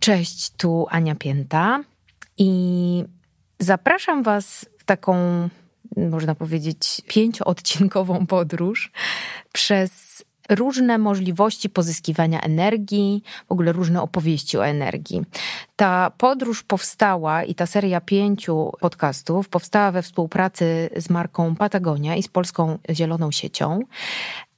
Cześć, tu Ania Pięta i zapraszam Was w taką, można powiedzieć, pięcioodcinkową podróż przez różne możliwości pozyskiwania energii, w ogóle różne opowieści o energii. Ta podróż powstała i ta seria pięciu podcastów powstała we współpracy z marką Patagonia i z Polską Zieloną Siecią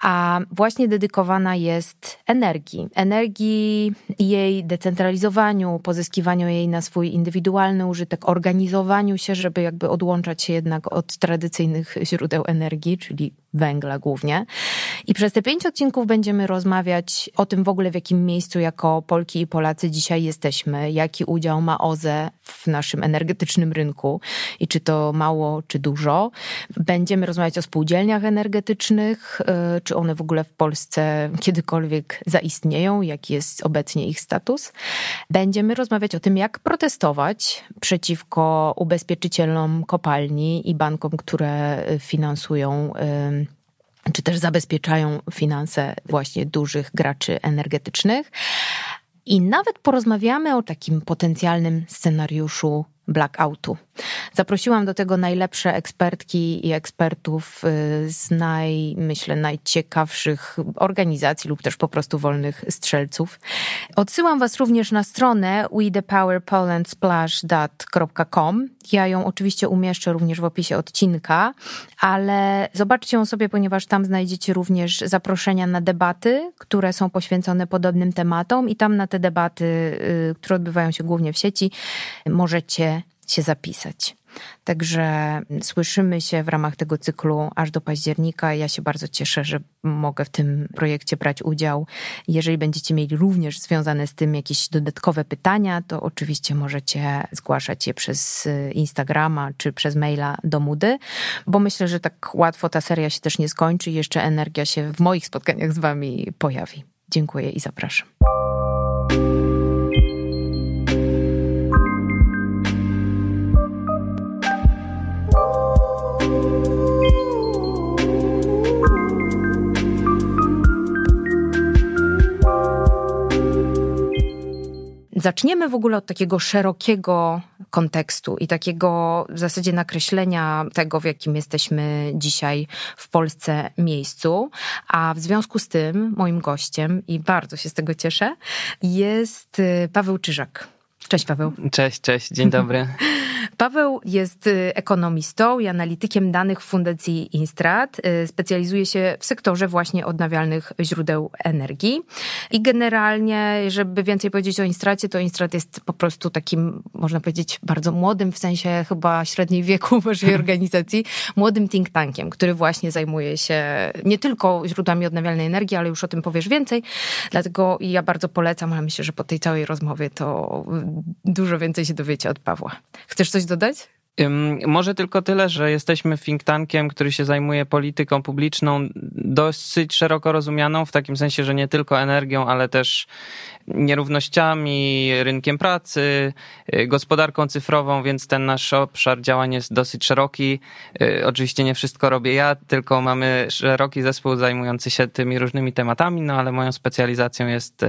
a właśnie dedykowana jest energii. Energii jej decentralizowaniu, pozyskiwaniu jej na swój indywidualny użytek, organizowaniu się, żeby jakby odłączać się jednak od tradycyjnych źródeł energii, czyli węgla głównie. I przez te pięć odcinków będziemy rozmawiać o tym w ogóle, w jakim miejscu jako Polki i Polacy dzisiaj jesteśmy, jak jaki udział ma OZE w naszym energetycznym rynku i czy to mało, czy dużo. Będziemy rozmawiać o spółdzielniach energetycznych, y, czy one w ogóle w Polsce kiedykolwiek zaistnieją, jaki jest obecnie ich status. Będziemy rozmawiać o tym, jak protestować przeciwko ubezpieczycielom kopalni i bankom, które y, finansują y, czy też zabezpieczają finanse właśnie dużych graczy energetycznych. I nawet porozmawiamy o takim potencjalnym scenariuszu blackoutu. Zaprosiłam do tego najlepsze ekspertki i ekspertów y, z naj, myślę, najciekawszych organizacji lub też po prostu wolnych strzelców. Odsyłam Was również na stronę wethepowerpolandsplash.com. Ja ją oczywiście umieszczę również w opisie odcinka, ale zobaczcie ją sobie, ponieważ tam znajdziecie również zaproszenia na debaty, które są poświęcone podobnym tematom i tam na te debaty, y, które odbywają się głównie w sieci, możecie się zapisać. Także słyszymy się w ramach tego cyklu aż do października. Ja się bardzo cieszę, że mogę w tym projekcie brać udział. Jeżeli będziecie mieli również związane z tym jakieś dodatkowe pytania, to oczywiście możecie zgłaszać je przez Instagrama czy przez maila do Mudy, bo myślę, że tak łatwo ta seria się też nie skończy i jeszcze energia się w moich spotkaniach z Wami pojawi. Dziękuję i zapraszam. Zaczniemy w ogóle od takiego szerokiego kontekstu i takiego w zasadzie nakreślenia tego, w jakim jesteśmy dzisiaj w Polsce miejscu. A w związku z tym moim gościem, i bardzo się z tego cieszę, jest y, Paweł Czyżak Cześć Paweł. Cześć, cześć, dzień dobry. Paweł jest y, ekonomistą i analitykiem danych w Fundacji Instrat. Y, specjalizuje się w sektorze właśnie odnawialnych źródeł energii. I generalnie, żeby więcej powiedzieć o Instracie, to Instrat jest po prostu takim, można powiedzieć, bardzo młodym, w sensie chyba średniej wieku waszej organizacji, młodym think tankiem, który właśnie zajmuje się nie tylko źródłami odnawialnej energii, ale już o tym powiesz więcej. Dlatego ja bardzo polecam, ale myślę, że po tej całej rozmowie to dużo więcej się dowiecie od Pawła. Chcesz coś dodać? Może tylko tyle, że jesteśmy think tankiem, który się zajmuje polityką publiczną dosyć szeroko rozumianą, w takim sensie, że nie tylko energią, ale też nierównościami, rynkiem pracy, y, gospodarką cyfrową, więc ten nasz obszar działań jest dosyć szeroki. Y, oczywiście nie wszystko robię ja, tylko mamy szeroki zespół zajmujący się tymi różnymi tematami, no ale moją specjalizacją jest, y,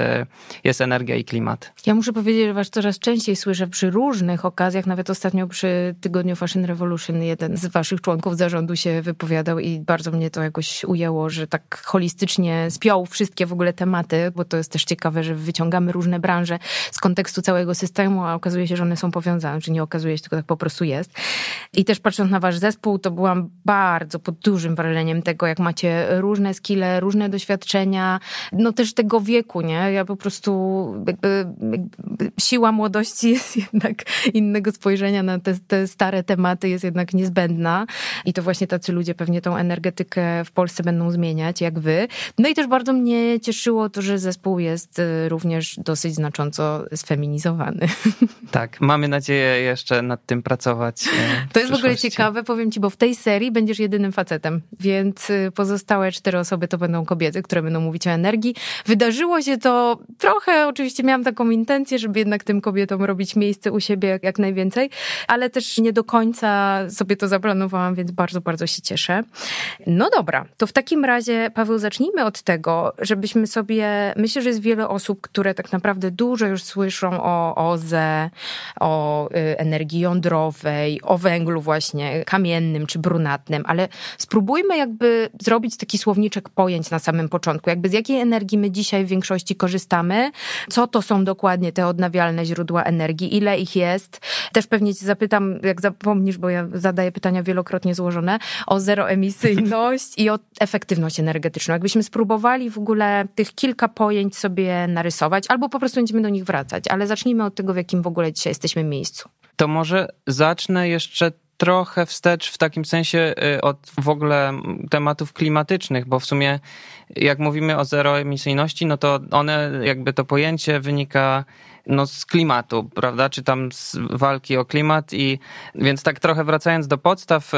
jest energia i klimat. Ja muszę powiedzieć, że was coraz częściej słyszę przy różnych okazjach, nawet ostatnio przy tygodniu Fashion Revolution jeden z waszych członków zarządu się wypowiadał i bardzo mnie to jakoś ujęło, że tak holistycznie spiął wszystkie w ogóle tematy, bo to jest też ciekawe, że wyciągnął wyciągamy różne branże z kontekstu całego systemu, a okazuje się, że one są powiązane, czy nie okazuje się, tylko tak po prostu jest. I też patrząc na wasz zespół, to byłam bardzo pod dużym wrażeniem tego, jak macie różne skille, różne doświadczenia, no też tego wieku, nie? Ja po prostu jakby, jakby siła młodości jest jednak innego spojrzenia na te, te stare tematy jest jednak niezbędna i to właśnie tacy ludzie pewnie tą energetykę w Polsce będą zmieniać, jak wy. No i też bardzo mnie cieszyło to, że zespół jest y, również również dosyć znacząco sfeminizowany. Tak, mamy nadzieję jeszcze nad tym pracować. E, to jest w ogóle ciekawe, powiem ci, bo w tej serii będziesz jedynym facetem, więc y, pozostałe cztery osoby to będą kobiety, które będą mówić o energii. Wydarzyło się to trochę, oczywiście miałam taką intencję, żeby jednak tym kobietom robić miejsce u siebie jak najwięcej, ale też nie do końca sobie to zaplanowałam, więc bardzo, bardzo się cieszę. No dobra, to w takim razie, Paweł, zacznijmy od tego, żebyśmy sobie, myślę, że jest wiele osób, które które tak naprawdę dużo już słyszą o OZE, o y, energii jądrowej, o węglu właśnie kamiennym czy brunatnym, ale spróbujmy jakby zrobić taki słowniczek pojęć na samym początku, jakby z jakiej energii my dzisiaj w większości korzystamy, co to są dokładnie te odnawialne źródła energii, ile ich jest. Też pewnie ci zapytam, jak zapomnisz, bo ja zadaję pytania wielokrotnie złożone, o zeroemisyjność i o efektywność energetyczną. Jakbyśmy spróbowali w ogóle tych kilka pojęć sobie narysować, albo po prostu będziemy do nich wracać. Ale zacznijmy od tego, w jakim w ogóle dzisiaj jesteśmy miejscu. To może zacznę jeszcze trochę wstecz w takim sensie y, od w ogóle tematów klimatycznych, bo w sumie jak mówimy o zeroemisyjności, no to one, jakby to pojęcie wynika no, z klimatu, prawda? Czy tam z walki o klimat i więc tak trochę wracając do podstaw, y,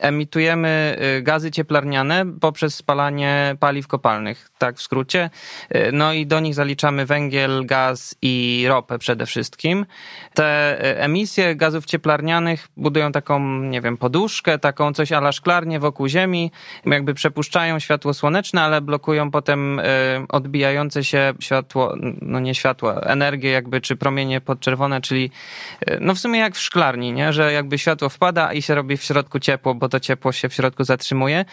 emitujemy y, gazy cieplarniane poprzez spalanie paliw kopalnych, tak w skrócie. Y, no i do nich zaliczamy węgiel, gaz i ropę przede wszystkim. Te y, emisje gazów cieplarnianych budują taką, nie wiem, poduszkę, taką coś ala szklarnię wokół Ziemi, jakby przepuszczają światło słoneczne, ale blokują potem odbijające się światło, no nie światło, energię jakby, czy promienie podczerwone, czyli no w sumie jak w szklarni, nie? że jakby światło wpada i się robi w środku ciepło, bo to ciepło się w środku zatrzymuje.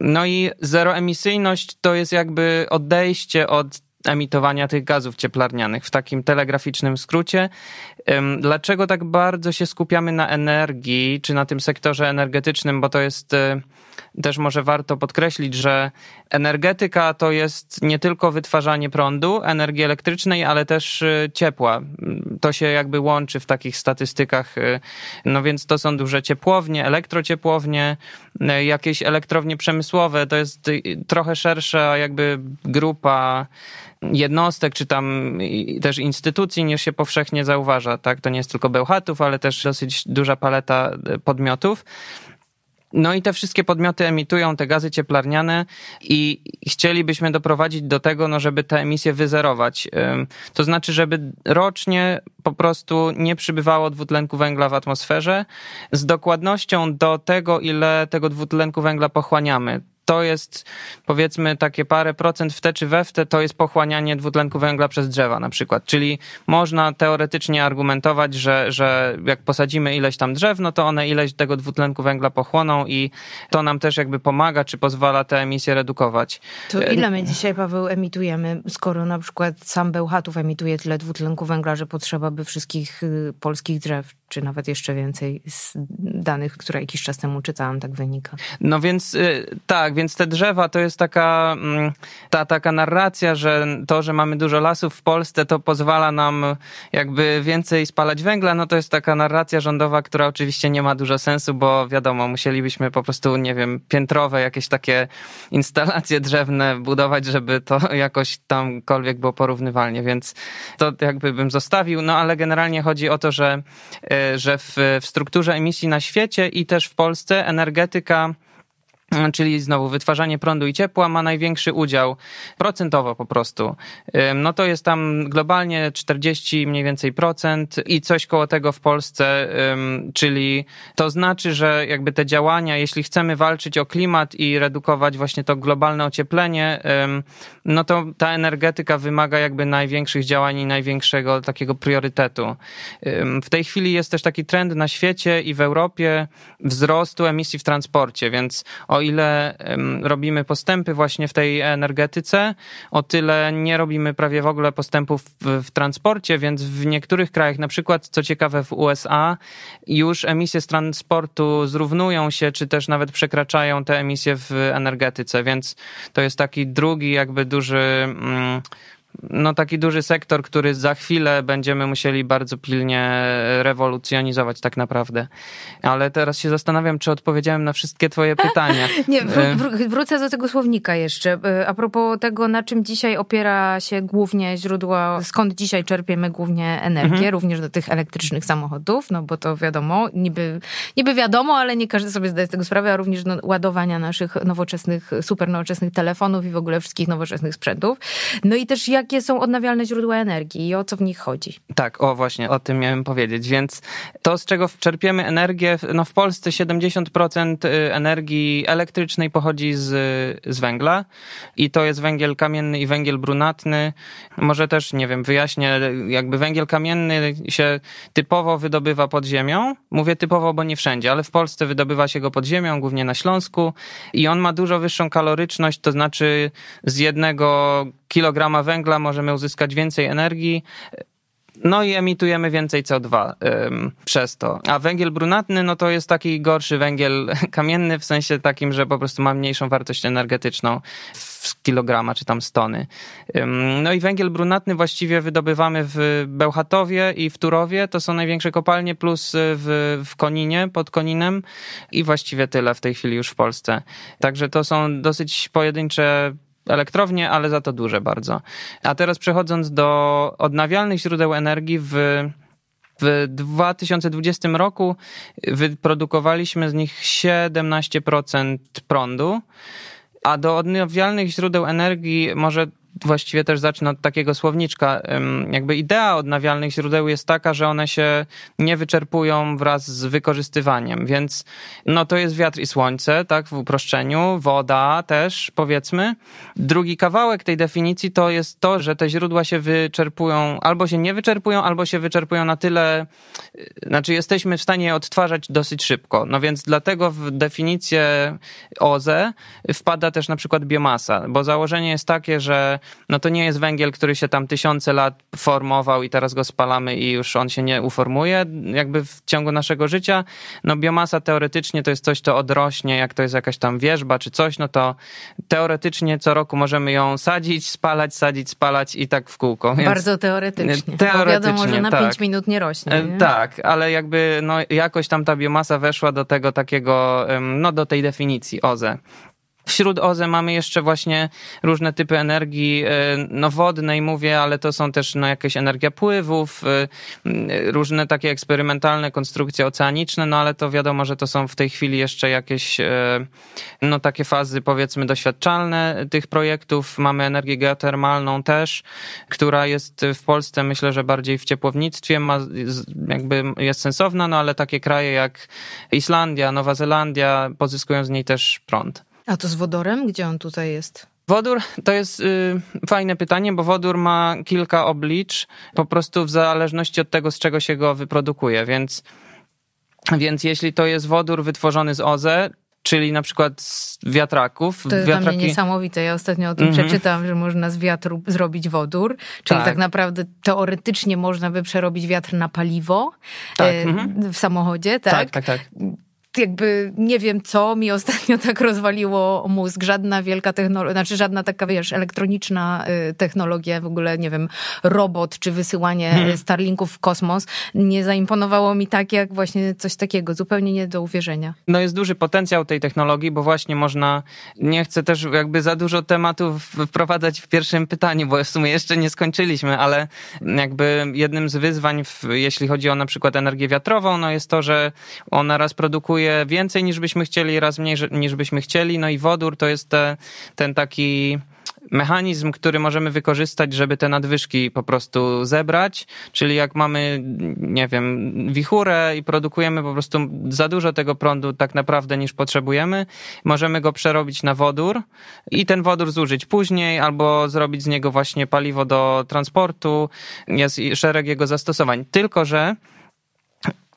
No i zeroemisyjność to jest jakby odejście od emitowania tych gazów cieplarnianych. W takim telegraficznym skrócie, dlaczego tak bardzo się skupiamy na energii, czy na tym sektorze energetycznym, bo to jest e, też może warto podkreślić, że energetyka to jest nie tylko wytwarzanie prądu, energii elektrycznej, ale też e, ciepła. To się jakby łączy w takich statystykach, e, no więc to są duże ciepłownie, elektrociepłownie, jakieś elektrownie przemysłowe, to jest trochę szersza jakby grupa jednostek, czy tam też instytucji, niż się powszechnie zauważa. Tak? To nie jest tylko Bełchatów, ale też dosyć duża paleta e, podmiotów. No i te wszystkie podmioty emitują te gazy cieplarniane i chcielibyśmy doprowadzić do tego, no żeby te emisje wyzerować. To znaczy, żeby rocznie po prostu nie przybywało dwutlenku węgla w atmosferze z dokładnością do tego, ile tego dwutlenku węgla pochłaniamy to jest powiedzmy takie parę procent w te czy we w te, to jest pochłanianie dwutlenku węgla przez drzewa na przykład. Czyli można teoretycznie argumentować, że, że jak posadzimy ileś tam drzew, no to one ileś tego dwutlenku węgla pochłoną i to nam też jakby pomaga, czy pozwala te emisje redukować. To e, ile my dzisiaj, Paweł, emitujemy, skoro na przykład sam Bełchatów emituje tyle dwutlenku węgla, że potrzeba by wszystkich y, polskich drzew? czy nawet jeszcze więcej z danych, które jakiś czas temu czytałam, tak wynika. No więc y, tak, więc te drzewa to jest taka, mm, ta taka narracja, że to, że mamy dużo lasów w Polsce, to pozwala nam jakby więcej spalać węgla, no to jest taka narracja rządowa, która oczywiście nie ma dużo sensu, bo wiadomo, musielibyśmy po prostu, nie wiem, piętrowe jakieś takie instalacje drzewne budować, żeby to jakoś tamkolwiek było porównywalnie, więc to jakby bym zostawił, no ale generalnie chodzi o to, że y, że w, w strukturze emisji na świecie i też w Polsce energetyka Mm, czyli znowu wytwarzanie prądu i ciepła ma największy udział procentowo po prostu. No to jest tam globalnie 40 mniej więcej procent i coś koło tego w Polsce, czyli to znaczy, że jakby te działania, jeśli chcemy walczyć o klimat i redukować właśnie to globalne ocieplenie, no to ta energetyka wymaga jakby największych działań i największego takiego priorytetu. W tej chwili jest też taki trend na świecie i w Europie wzrostu emisji w transporcie, więc o o ile robimy postępy właśnie w tej energetyce, o tyle nie robimy prawie w ogóle postępów w, w transporcie, więc w niektórych krajach, na przykład co ciekawe w USA, już emisje z transportu zrównują się, czy też nawet przekraczają te emisje w energetyce, więc to jest taki drugi jakby duży mm, no, taki duży sektor, który za chwilę będziemy musieli bardzo pilnie rewolucjonizować tak naprawdę. Ale teraz się zastanawiam, czy odpowiedziałem na wszystkie twoje pytania. Nie, wr- y, wr- wrócę do tego słownika jeszcze. Y, a propos tego, na czym dzisiaj opiera się głównie źródła, skąd dzisiaj czerpiemy głównie energię, mhm. również do tych elektrycznych samochodów, no bo to wiadomo, niby, niby wiadomo, ale nie każdy sobie zdaje z tego sprawę, a również no, ładowania naszych nowoczesnych, super nowoczesnych telefonów i w ogóle wszystkich nowoczesnych sprzętów. No i też ja jakie są odnawialne źródła energii i o co w nich chodzi. Tak, o właśnie, o tym miałem powiedzieć. Więc to, z czego czerpiemy energię, no w Polsce 70% y, energii elektrycznej pochodzi z, z węgla i to jest węgiel kamienny i węgiel brunatny. Może też, nie wiem, wyjaśnię, jakby węgiel kamienny się typowo wydobywa pod ziemią. Mówię typowo, bo nie wszędzie, ale w Polsce wydobywa się go pod ziemią, głównie na Śląsku i on ma dużo wyższą kaloryczność, to znaczy z jednego kilograma węgla możemy uzyskać więcej energii. No i emitujemy więcej CO2 ym, przez to. A węgiel brunatny, no to jest taki gorszy węgiel kamienny, w sensie takim, że po prostu ma mniejszą wartość energetyczną w kilograma czy tam stony. Ym, no i węgiel brunatny właściwie wydobywamy w Bełchatowie i w Turowie, to są największe kopalnie, plus y, w, w Koninie, pod Koninem i właściwie tyle w tej chwili już w Polsce. Także to są dosyć pojedyncze elektrownie, ale za to duże bardzo. A teraz przechodząc do odnawialnych źródeł energii w w 2020 roku wyprodukowaliśmy z nich 17% prądu, a do odnawialnych źródeł energii może właściwie też zacznę od takiego słowniczka. Jakby idea odnawialnych źródeł jest taka, że one się nie wyczerpują wraz z wykorzystywaniem, więc no to jest wiatr i słońce, tak, w uproszczeniu, woda też, powiedzmy. Drugi kawałek tej definicji to jest to, że te źródła się wyczerpują, albo się nie wyczerpują, albo się wyczerpują na tyle, e, znaczy jesteśmy w stanie je odtwarzać dosyć szybko. No więc dlatego w definicję OZE wpada też na przykład biomasa, bo założenie jest takie, że no to nie jest węgiel, który się tam tysiące lat formował i teraz go spalamy i już on się nie uformuje jakby w ciągu naszego życia. No biomasa teoretycznie to jest coś, co odrośnie, jak to jest jakaś tam wierzba czy coś, no to teoretycznie co roku możemy ją sadzić, spalać, sadzić, spalać i tak w kółko. Więc Bardzo teoretycznie. teoretycznie wiadomo, że na tak. 5 minut nie rośnie. E, nie? Tak, ale jakby no, jakoś tam ta biomasa weszła do tego takiego, no do tej definicji OZE. Wśród OZE mamy jeszcze właśnie różne typy energii, e, no wodnej mówię, ale to są też no jakieś energia pływów, e, różne takie eksperymentalne konstrukcje oceaniczne, no ale to wiadomo, że to są w tej chwili jeszcze jakieś e, no takie fazy powiedzmy doświadczalne tych projektów. Mamy energię geotermalną też, która jest w Polsce myślę, że bardziej w ciepłownictwie ma, jakby jest sensowna, no ale takie kraje jak Islandia, Nowa Zelandia pozyskują z niej też prąd. A to z wodorem? Gdzie on tutaj jest? Wodór to jest y, fajne pytanie, bo wodór ma kilka oblicz, po prostu w zależności od tego, z czego się go wyprodukuje, więc, więc jeśli to jest wodór wytworzony z OZE, czyli na przykład z wiatraków. To jest Wiatraki... dla mnie niesamowite. Ja ostatnio o tym mm -hmm. przeczytam, że można z wiatru zrobić wodór, czyli tak. tak. naprawdę teoretycznie można by przerobić wiatr na paliwo tak. E, mhm. w mm -hmm. samochodzie, tak? Tak, tak, tak jakby nie wiem, co mi ostatnio tak rozwaliło mózg. Żadna wielka technologia, znaczy żadna taka, wiesz, elektroniczna y, technologia, w ogóle, nie wiem, robot czy wysyłanie hmm. Starlinków w kosmos nie zaimponowało mi tak, jak właśnie coś takiego. Zupełnie nie do uwierzenia. No jest duży potencjał tej technologii, bo właśnie można, nie chcę też jakby za dużo tematów wprowadzać w pierwszym pytaniu, bo w sumie jeszcze nie skończyliśmy, ale jakby jednym z wyzwań, w, jeśli chodzi o na przykład energię wiatrową, no jest to, że ona raz produkuje więcej niż byśmy chcieli, raz mniej niż byśmy chcieli. No i wodór to jest te, ten taki mechanizm, który możemy wykorzystać, żeby te nadwyżki po prostu zebrać. Czyli jak mamy, nie wiem, wichurę i produkujemy po prostu za dużo tego prądu tak naprawdę niż potrzebujemy, możemy go przerobić na wodór i ten wodór zużyć później albo zrobić z niego właśnie paliwo do transportu. Jest szereg jego zastosowań. Tylko, że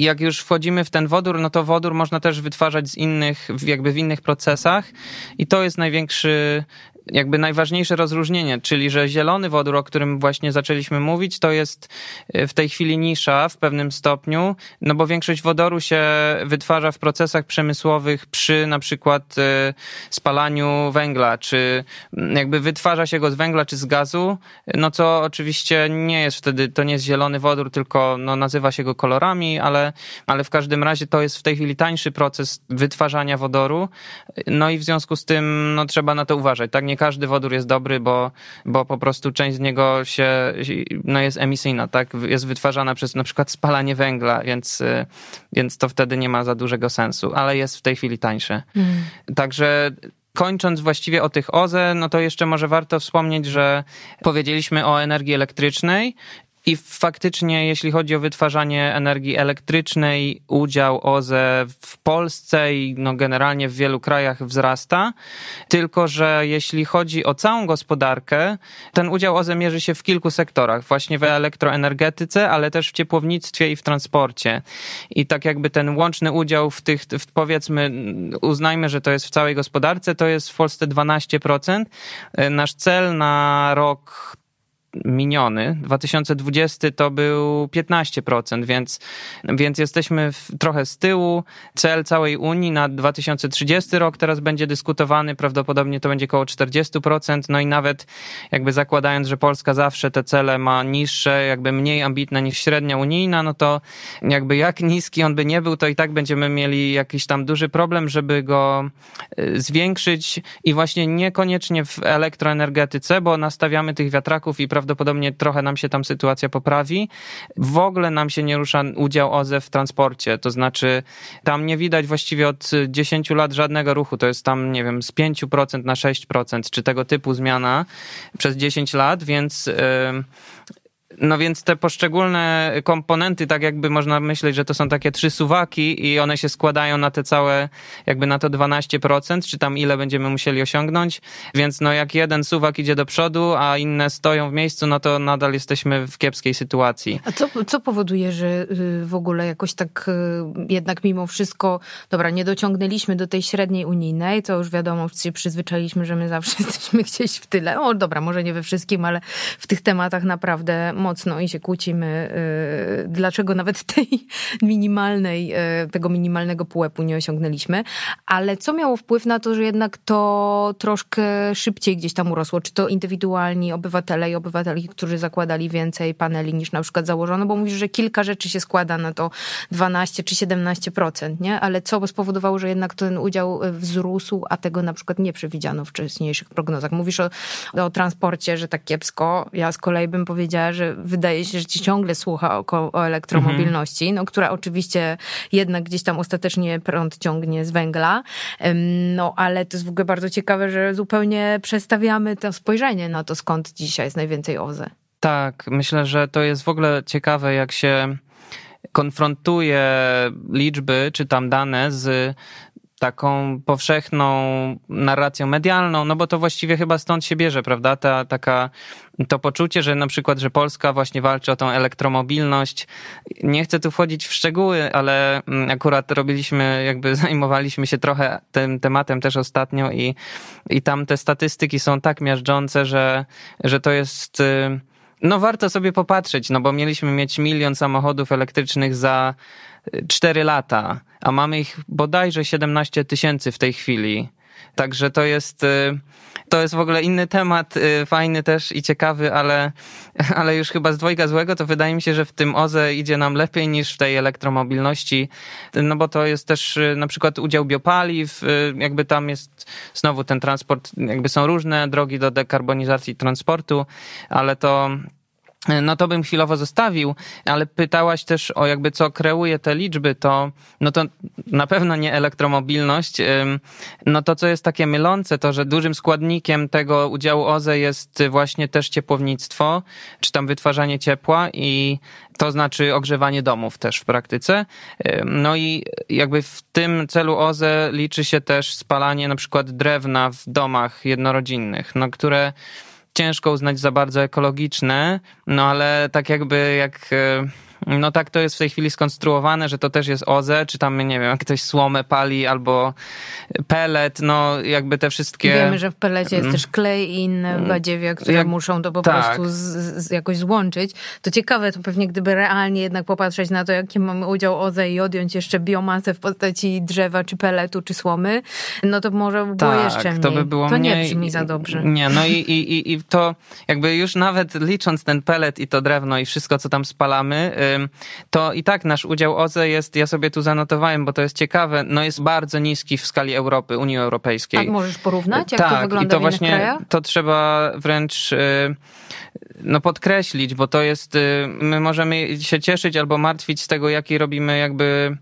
i jak już wchodzimy w ten wodór, no to wodór można też wytwarzać z innych, jakby w innych procesach i to jest największy jakby najważniejsze rozróżnienie, czyli że zielony wodór, o którym właśnie zaczęliśmy mówić, to jest e, w tej chwili nisza w pewnym stopniu, no bo większość wodoru się wytwarza w procesach przemysłowych przy na przykład e, spalaniu węgla, czy mm, jakby wytwarza się go z węgla czy z gazu, no co oczywiście nie jest wtedy, to nie jest zielony wodór, tylko no nazywa się go kolorami, ale, ale w każdym razie to jest w tej chwili tańszy proces wytwarzania wodoru, no i w związku z tym no trzeba na to uważać, tak? nie każdy wodór jest dobry, bo, bo po prostu część z niego się, no jest emisyjna, tak? Jest wytwarzana przez na przykład spalanie węgla, więc, y, więc to wtedy nie ma za dużego sensu, ale jest w tej chwili tańsze. Mm. Także Kończąc właściwie o tych OZE, no to jeszcze może warto wspomnieć, że powiedzieliśmy o energii elektrycznej i faktycznie, jeśli chodzi o wytwarzanie energii elektrycznej, udział OZE w Polsce i no generalnie w wielu krajach wzrasta. Tylko, że jeśli chodzi o całą gospodarkę, ten udział OZE mierzy się w kilku sektorach, właśnie w elektroenergetyce, ale też w ciepłownictwie i w transporcie. I tak jakby ten łączny udział w tych, w powiedzmy, uznajmy, że to jest w całej gospodarce, to jest w Polsce 12%. Nasz cel na rok miniony. 2020 to był 15%, więc, więc jesteśmy w, trochę z tyłu. Cel całej Unii na 2030 rok teraz będzie dyskutowany, prawdopodobnie to będzie około 40%, no i nawet jakby zakładając, że Polska zawsze te cele ma niższe, jakby mniej ambitne niż średnia unijna, no to jakby jak niski on by nie był, to i tak będziemy mieli jakiś tam duży problem, żeby go y, zwiększyć i właśnie niekoniecznie w elektroenergetyce, bo nastawiamy tych wiatraków i prawdopodobnie prawdopodobnie trochę nam się tam sytuacja poprawi. W ogóle nam się nie rusza udział OZE w transporcie, to znaczy tam nie widać właściwie od 10 lat żadnego ruchu, to jest tam, nie wiem, z 5% na 6%, czy tego typu zmiana przez 10 lat, więc no więc te poszczególne komponenty, tak jakby można myśleć, że to są takie trzy suwaki i one się składają na te całe, jakby na to 12%, czy tam ile będziemy musieli osiągnąć. Więc no jak jeden suwak idzie do przodu, a inne stoją w miejscu, no to nadal jesteśmy w kiepskiej sytuacji. A co, co powoduje, że y, w ogóle jakoś tak y, jednak mimo wszystko, dobra, nie dociągnęliśmy do tej średniej unijnej, to już wiadomo, już się przyzwyczailiśmy, że my zawsze jesteśmy gdzieś w tyle. O dobra, może nie we wszystkim, ale w tych tematach naprawdę mocno i się kłócimy, y, dlaczego nawet tej minimalnej, y, tego minimalnego pułapu nie osiągnęliśmy, ale co miało wpływ na to, że jednak to troszkę szybciej gdzieś tam urosło, czy to indywidualni obywatele i obywatelki, którzy zakładali więcej paneli niż na przykład założono, bo mówisz, że kilka rzeczy się składa na to 12 czy 17%, nie? Ale co spowodowało, że jednak ten udział y, wzrósł, a tego na przykład nie przewidziano w wcześniejszych prognozach? Mówisz o, o transporcie, że tak kiepsko. Ja z kolei bym powiedziała, że wydaje się, że ci ciągle słucha o, o elektromobilności, mhm. no, która oczywiście jednak gdzieś tam ostatecznie prąd ciągnie z węgla. No ale to jest w ogóle bardzo ciekawe, że zupełnie przestawiamy to spojrzenie na to, skąd dzisiaj jest najwięcej OZE. Tak, myślę, że to jest w ogóle ciekawe, jak się konfrontuje liczby czy tam dane z taką powszechną narracją medialną, no bo to właściwie chyba stąd się bierze, prawda? Ta, taka, to poczucie, że na przykład, że Polska właśnie walczy o tą elektromobilność. Nie chcę tu wchodzić w szczegóły, ale mm, akurat robiliśmy, jakby zajmowaliśmy się trochę tym tematem też ostatnio i, i tam te statystyki są tak miażdżące, że, że to jest... Y, no warto sobie popatrzeć, no bo mieliśmy mieć milion samochodów elektrycznych za 4 lata, a mamy ich bodajże 17 tysięcy w tej chwili. Także to jest, y, to jest w ogóle inny temat, y, fajny też i ciekawy, ale, ale już chyba z dwojga złego, to wydaje mi się, że w tym OZE idzie nam lepiej niż w tej elektromobilności, no bo to jest też y, na przykład udział biopaliw, jakby tam jest znowu ten transport, jakby są różne drogi do dekarbonizacji transportu, ale to E, no to bym chwilowo zostawił, ale pytałaś też o jakby co kreuje te liczby, to no to na pewno nie elektromobilność. No to co jest takie mylące, to że dużym składnikiem tego udziału OZE jest właśnie też ciepłownictwo, czy tam wytwarzanie ciepła i to znaczy ogrzewanie domów też w praktyce. No i jakby w tym celu OZE liczy się też spalanie na przykład drewna w domach jednorodzinnych, no które ciężko uznać za bardzo ekologiczne, no ale tak jakby jak e, no tak to jest w tej chwili skonstruowane, że to też jest OZE, czy tam, nie wiem, jak ktoś słomę pali albo pelet, no jakby te wszystkie... Wiemy, że w pelecie jest mm. też klej i inne badziewia, mm. które jak... muszą to po tak. prostu z, z, jakoś złączyć. To ciekawe, to pewnie gdyby realnie jednak popatrzeć na to, jaki mamy udział OZE i odjąć jeszcze biomasę w postaci drzewa, czy peletu, czy słomy, no to może by było tak, jeszcze mniej. To, by było to mniej... nie brzmi za dobrze. Nie, no i, i, i, i to jakby już nawet licząc ten pelet i to drewno i wszystko, co tam spalamy y, to i tak nasz udział OZE jest, ja sobie tu zanotowałem, bo to jest ciekawe, no jest bardzo niski w skali Europy, Unii Europejskiej. Tak, możesz porównać, jak tak, to wygląda i to w właśnie, krajach? To trzeba wręcz y, no, podkreślić, bo to jest, y, my możemy się cieszyć albo martwić z tego, jaki robimy jakby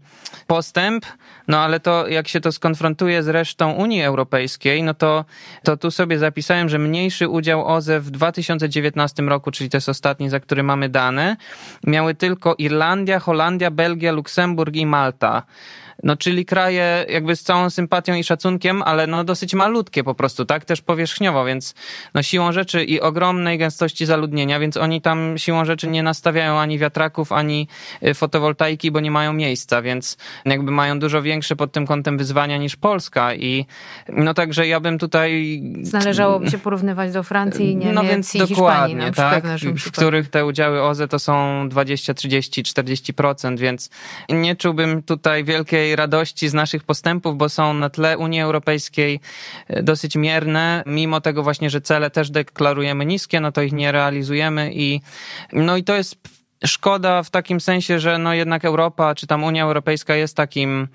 postęp, no ale to jak się to skonfrontuje z resztą Unii Europejskiej, no to, to tu sobie zapisałem, że mniejszy udział OZE w 2019 roku, czyli to jest ostatni, za który mamy dane, miały tylko Irlandia, Holandia, Belgia, Luksemburg i Malta no czyli kraje jakby z całą sympatią i szacunkiem, ale no dosyć malutkie po prostu, tak? Też powierzchniowo, więc no siłą rzeczy i ogromnej gęstości zaludnienia, więc oni tam siłą rzeczy nie nastawiają ani wiatraków, ani y, fotowoltaiki, bo nie mają miejsca, więc jakby mają dużo większe pod tym kątem wyzwania niż Polska i no także ja bym tutaj... Należałoby się porównywać do Francji, no, Niemiec no więc i dokładnie, Hiszpanii tak? w, w których te udziały OZE to są 20, 30, 40%, więc nie czułbym tutaj wielkiej radości z naszych postępów, bo są na tle Unii Europejskiej e, dosyć mierne, mimo tego właśnie, że cele też deklarujemy niskie, no to ich nie realizujemy i no i to jest szkoda w takim sensie, że no jednak Europa czy tam Unia Europejska jest takim,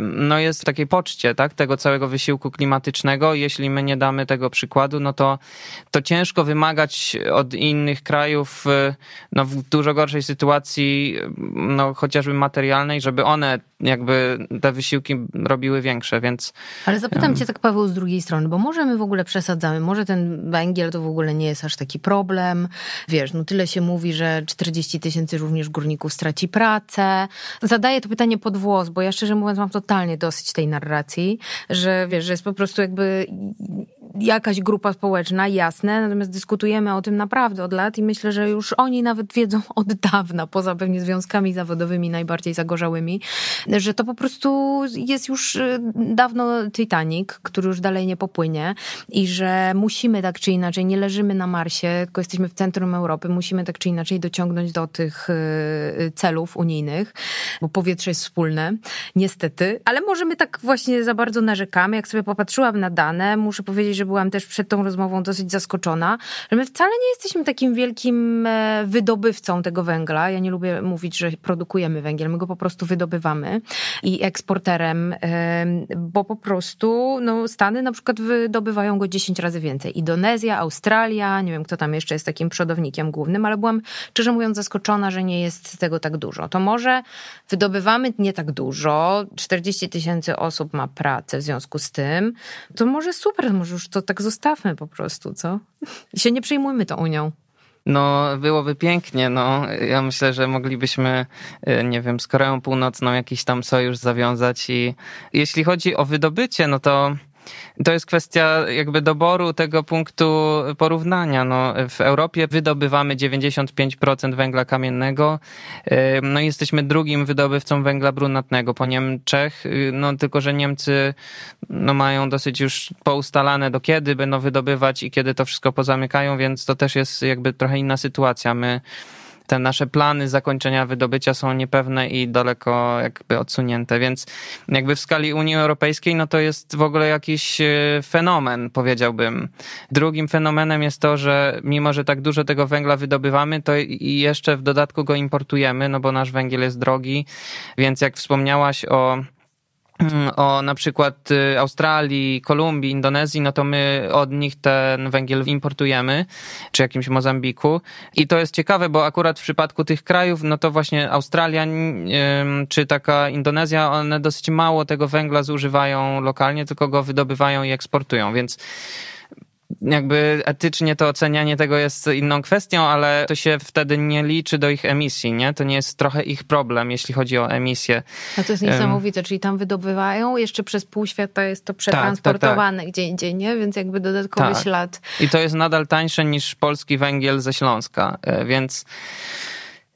no jest w takiej poczcie, tak, tego całego wysiłku klimatycznego. Jeśli my nie damy tego przykładu, no to, to ciężko wymagać od innych krajów, y, no w dużo gorszej sytuacji, y, no chociażby materialnej, żeby one jakby te wysiłki robiły większe, więc. Ale zapytam cię tak, Paweł, z drugiej strony, bo może my w ogóle przesadzamy, może ten węgiel to w ogóle nie jest aż taki problem. Wiesz, no tyle się mówi, że 40 40 tysięcy również górników straci pracę. Zadaję to pytanie pod włos, bo ja szczerze mówiąc mam totalnie dosyć tej narracji, że wiesz, że jest po prostu jakby jakaś grupa społeczna, jasne, natomiast dyskutujemy o tym naprawdę od lat i myślę, że już oni nawet wiedzą od dawna, poza pewnie związkami zawodowymi najbardziej zagorzałymi, że to po prostu jest już y, dawno Titanic, który już dalej nie popłynie i że musimy tak czy inaczej, nie leżymy na Marsie, tylko jesteśmy w centrum Europy, musimy tak czy inaczej dociągnąć do tych y, celów unijnych, bo powietrze jest wspólne, niestety, ale może my tak właśnie za bardzo narzekamy. Jak sobie popatrzyłam na dane, muszę powiedzieć, że byłam też przed tą rozmową dosyć zaskoczona, że my wcale nie jesteśmy takim wielkim e, wydobywcą tego węgla. Ja nie lubię mówić, że produkujemy węgiel, my go po prostu wydobywamy i eksporterem, bo po prostu no, Stany na przykład wydobywają go 10 razy więcej. Indonezja, Australia, nie wiem kto tam jeszcze jest takim przodownikiem głównym, ale byłam szczerze mówiąc zaskoczona, że nie jest tego tak dużo. To może wydobywamy nie tak dużo, 40 tysięcy osób ma pracę w związku z tym, to może super, może już to tak zostawmy po prostu, co? I się nie przejmujmy tą Unią. No, byłoby pięknie. No. Ja myślę, że moglibyśmy, y, nie wiem, z Koreą Północną jakiś tam sojusz zawiązać. I jeśli chodzi o wydobycie, no to to jest kwestia jakby doboru tego punktu porównania. No, w Europie wydobywamy 95% węgla kamiennego, no jesteśmy drugim wydobywcą węgla brunatnego po Niemczech, y, no tylko, że Niemcy no, mają dosyć już poustalane do kiedy będą wydobywać i kiedy to wszystko pozamykają, więc to też jest jakby trochę inna sytuacja. My te nasze plany zakończenia wydobycia są niepewne i daleko jakby odsunięte, więc jakby w skali Unii Europejskiej, no to jest w ogóle jakiś e, fenomen, powiedziałbym. Drugim fenomenem jest to, że mimo, że tak dużo tego węgla wydobywamy, to i jeszcze w dodatku go importujemy, no bo nasz węgiel jest drogi, więc jak wspomniałaś o Mm, o na przykład y, Australii, Kolumbii, Indonezji, no to my od nich ten węgiel importujemy, czy jakimś Mozambiku. I to jest ciekawe, bo akurat w przypadku tych krajów, no to właśnie Australia czy taka Indonezja, one dosyć mało tego węgla zużywają lokalnie, tylko go wydobywają i eksportują, więc jakby etycznie to ocenianie tego jest inną kwestią, ale to się wtedy nie liczy do ich emisji, nie? To nie jest trochę ich problem, jeśli chodzi o emisję. No to jest niesamowite, um. czyli tam wydobywają, jeszcze przez pół świata jest to przetransportowane tak, tak, tak. gdzie indziej, nie? Więc jakby dodatkowy tak. ślad. I to jest nadal tańsze niż polski węgiel ze Śląska, e, więc...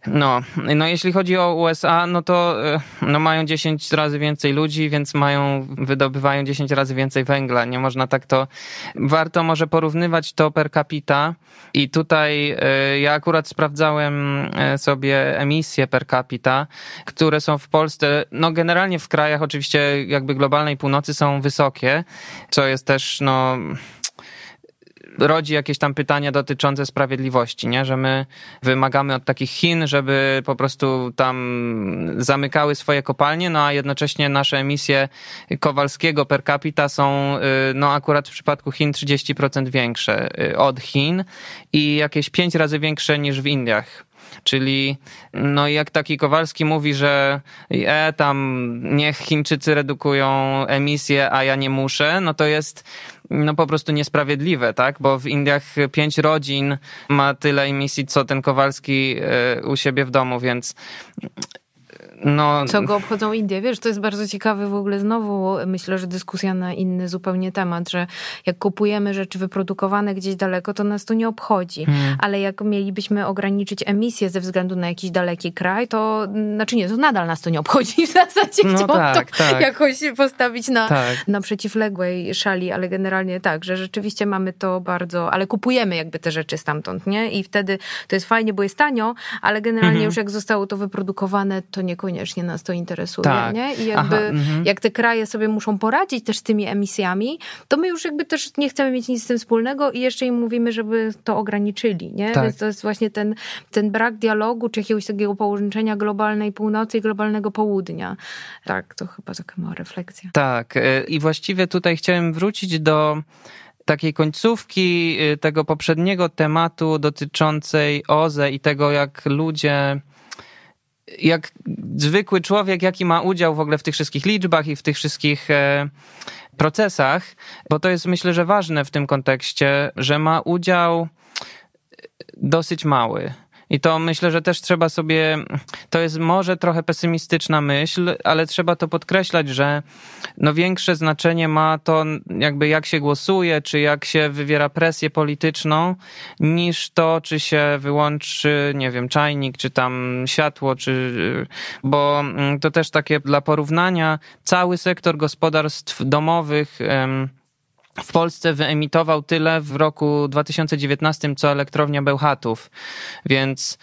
No, no jeśli chodzi o USA, no to e, no mają 10 razy więcej ludzi, więc mają, wydobywają 10 razy więcej węgla. Nie można tak to. Warto może porównywać to per capita. I tutaj e, ja akurat sprawdzałem e, sobie emisje per capita, które są w Polsce. No generalnie w krajach oczywiście jakby globalnej północy są wysokie, co jest też no rodzi jakieś tam pytania dotyczące sprawiedliwości, nie? że my wymagamy od takich Chin, żeby po prostu tam zamykały swoje kopalnie, no a jednocześnie nasze emisje Kowalskiego per capita są y, no akurat w przypadku Chin 30% większe y, od Chin i jakieś 5 razy większe niż w Indiach. Czyli no jak taki Kowalski mówi, że e, tam niech Chińczycy redukują emisję, a ja nie muszę, no to jest no po prostu niesprawiedliwe, tak? Bo w Indiach pięć rodzin ma tyle emisji, co ten Kowalski e, u siebie w domu, więc no... Co go obchodzą Indie? Wiesz, to jest bardzo ciekawy w ogóle znowu, myślę, że dyskusja na inny zupełnie temat, że jak kupujemy rzeczy wyprodukowane gdzieś daleko, to nas to nie obchodzi. Hmm. Ale jak mielibyśmy ograniczyć emisję ze względu na jakiś daleki kraj, to znaczy nie, to nadal nas to nie obchodzi w zasadzie. No tak, to tak. jakoś postawić na, tak. na przeciwległej szali, ale generalnie tak, że rzeczywiście mamy to bardzo, ale kupujemy jakby te rzeczy stamtąd, nie? I wtedy to jest fajnie, bo jest tanio, ale generalnie hmm. już jak zostało to wyprodukowane, to niekoniecznie niekoniecznie nas to interesuje, tak. nie? I jakby, Aha, mhm. jak te kraje sobie muszą poradzić też z tymi emisjami, to my już jakby też nie chcemy mieć nic z tym wspólnego i jeszcze im mówimy, żeby to ograniczyli, nie? Tak. Więc to jest właśnie ten, ten brak dialogu, czy jakiegoś takiego połączenia globalnej północy i globalnego południa. Tak, to chyba taka mała refleksja. Tak, y, i właściwie tutaj chciałem wrócić do takiej końcówki y, tego poprzedniego tematu dotyczącej OZE i tego, jak ludzie jak zwykły człowiek, jaki ma udział w ogóle w tych wszystkich liczbach i w tych wszystkich e, procesach, bo to jest myślę, że ważne w tym kontekście, że ma udział dosyć mały. I to myślę, że też trzeba sobie, to jest może trochę pesymistyczna myśl, ale trzeba to podkreślać, że no większe znaczenie ma to jakby jak się głosuje, czy jak się wywiera presję polityczną, niż to, czy się wyłączy, nie wiem, czajnik, czy tam światło, czy, bo mm, to też takie dla porównania, cały sektor gospodarstw domowych, w Polsce wyemitował tyle w roku 2019, co elektrownia Bełchatów. Więc.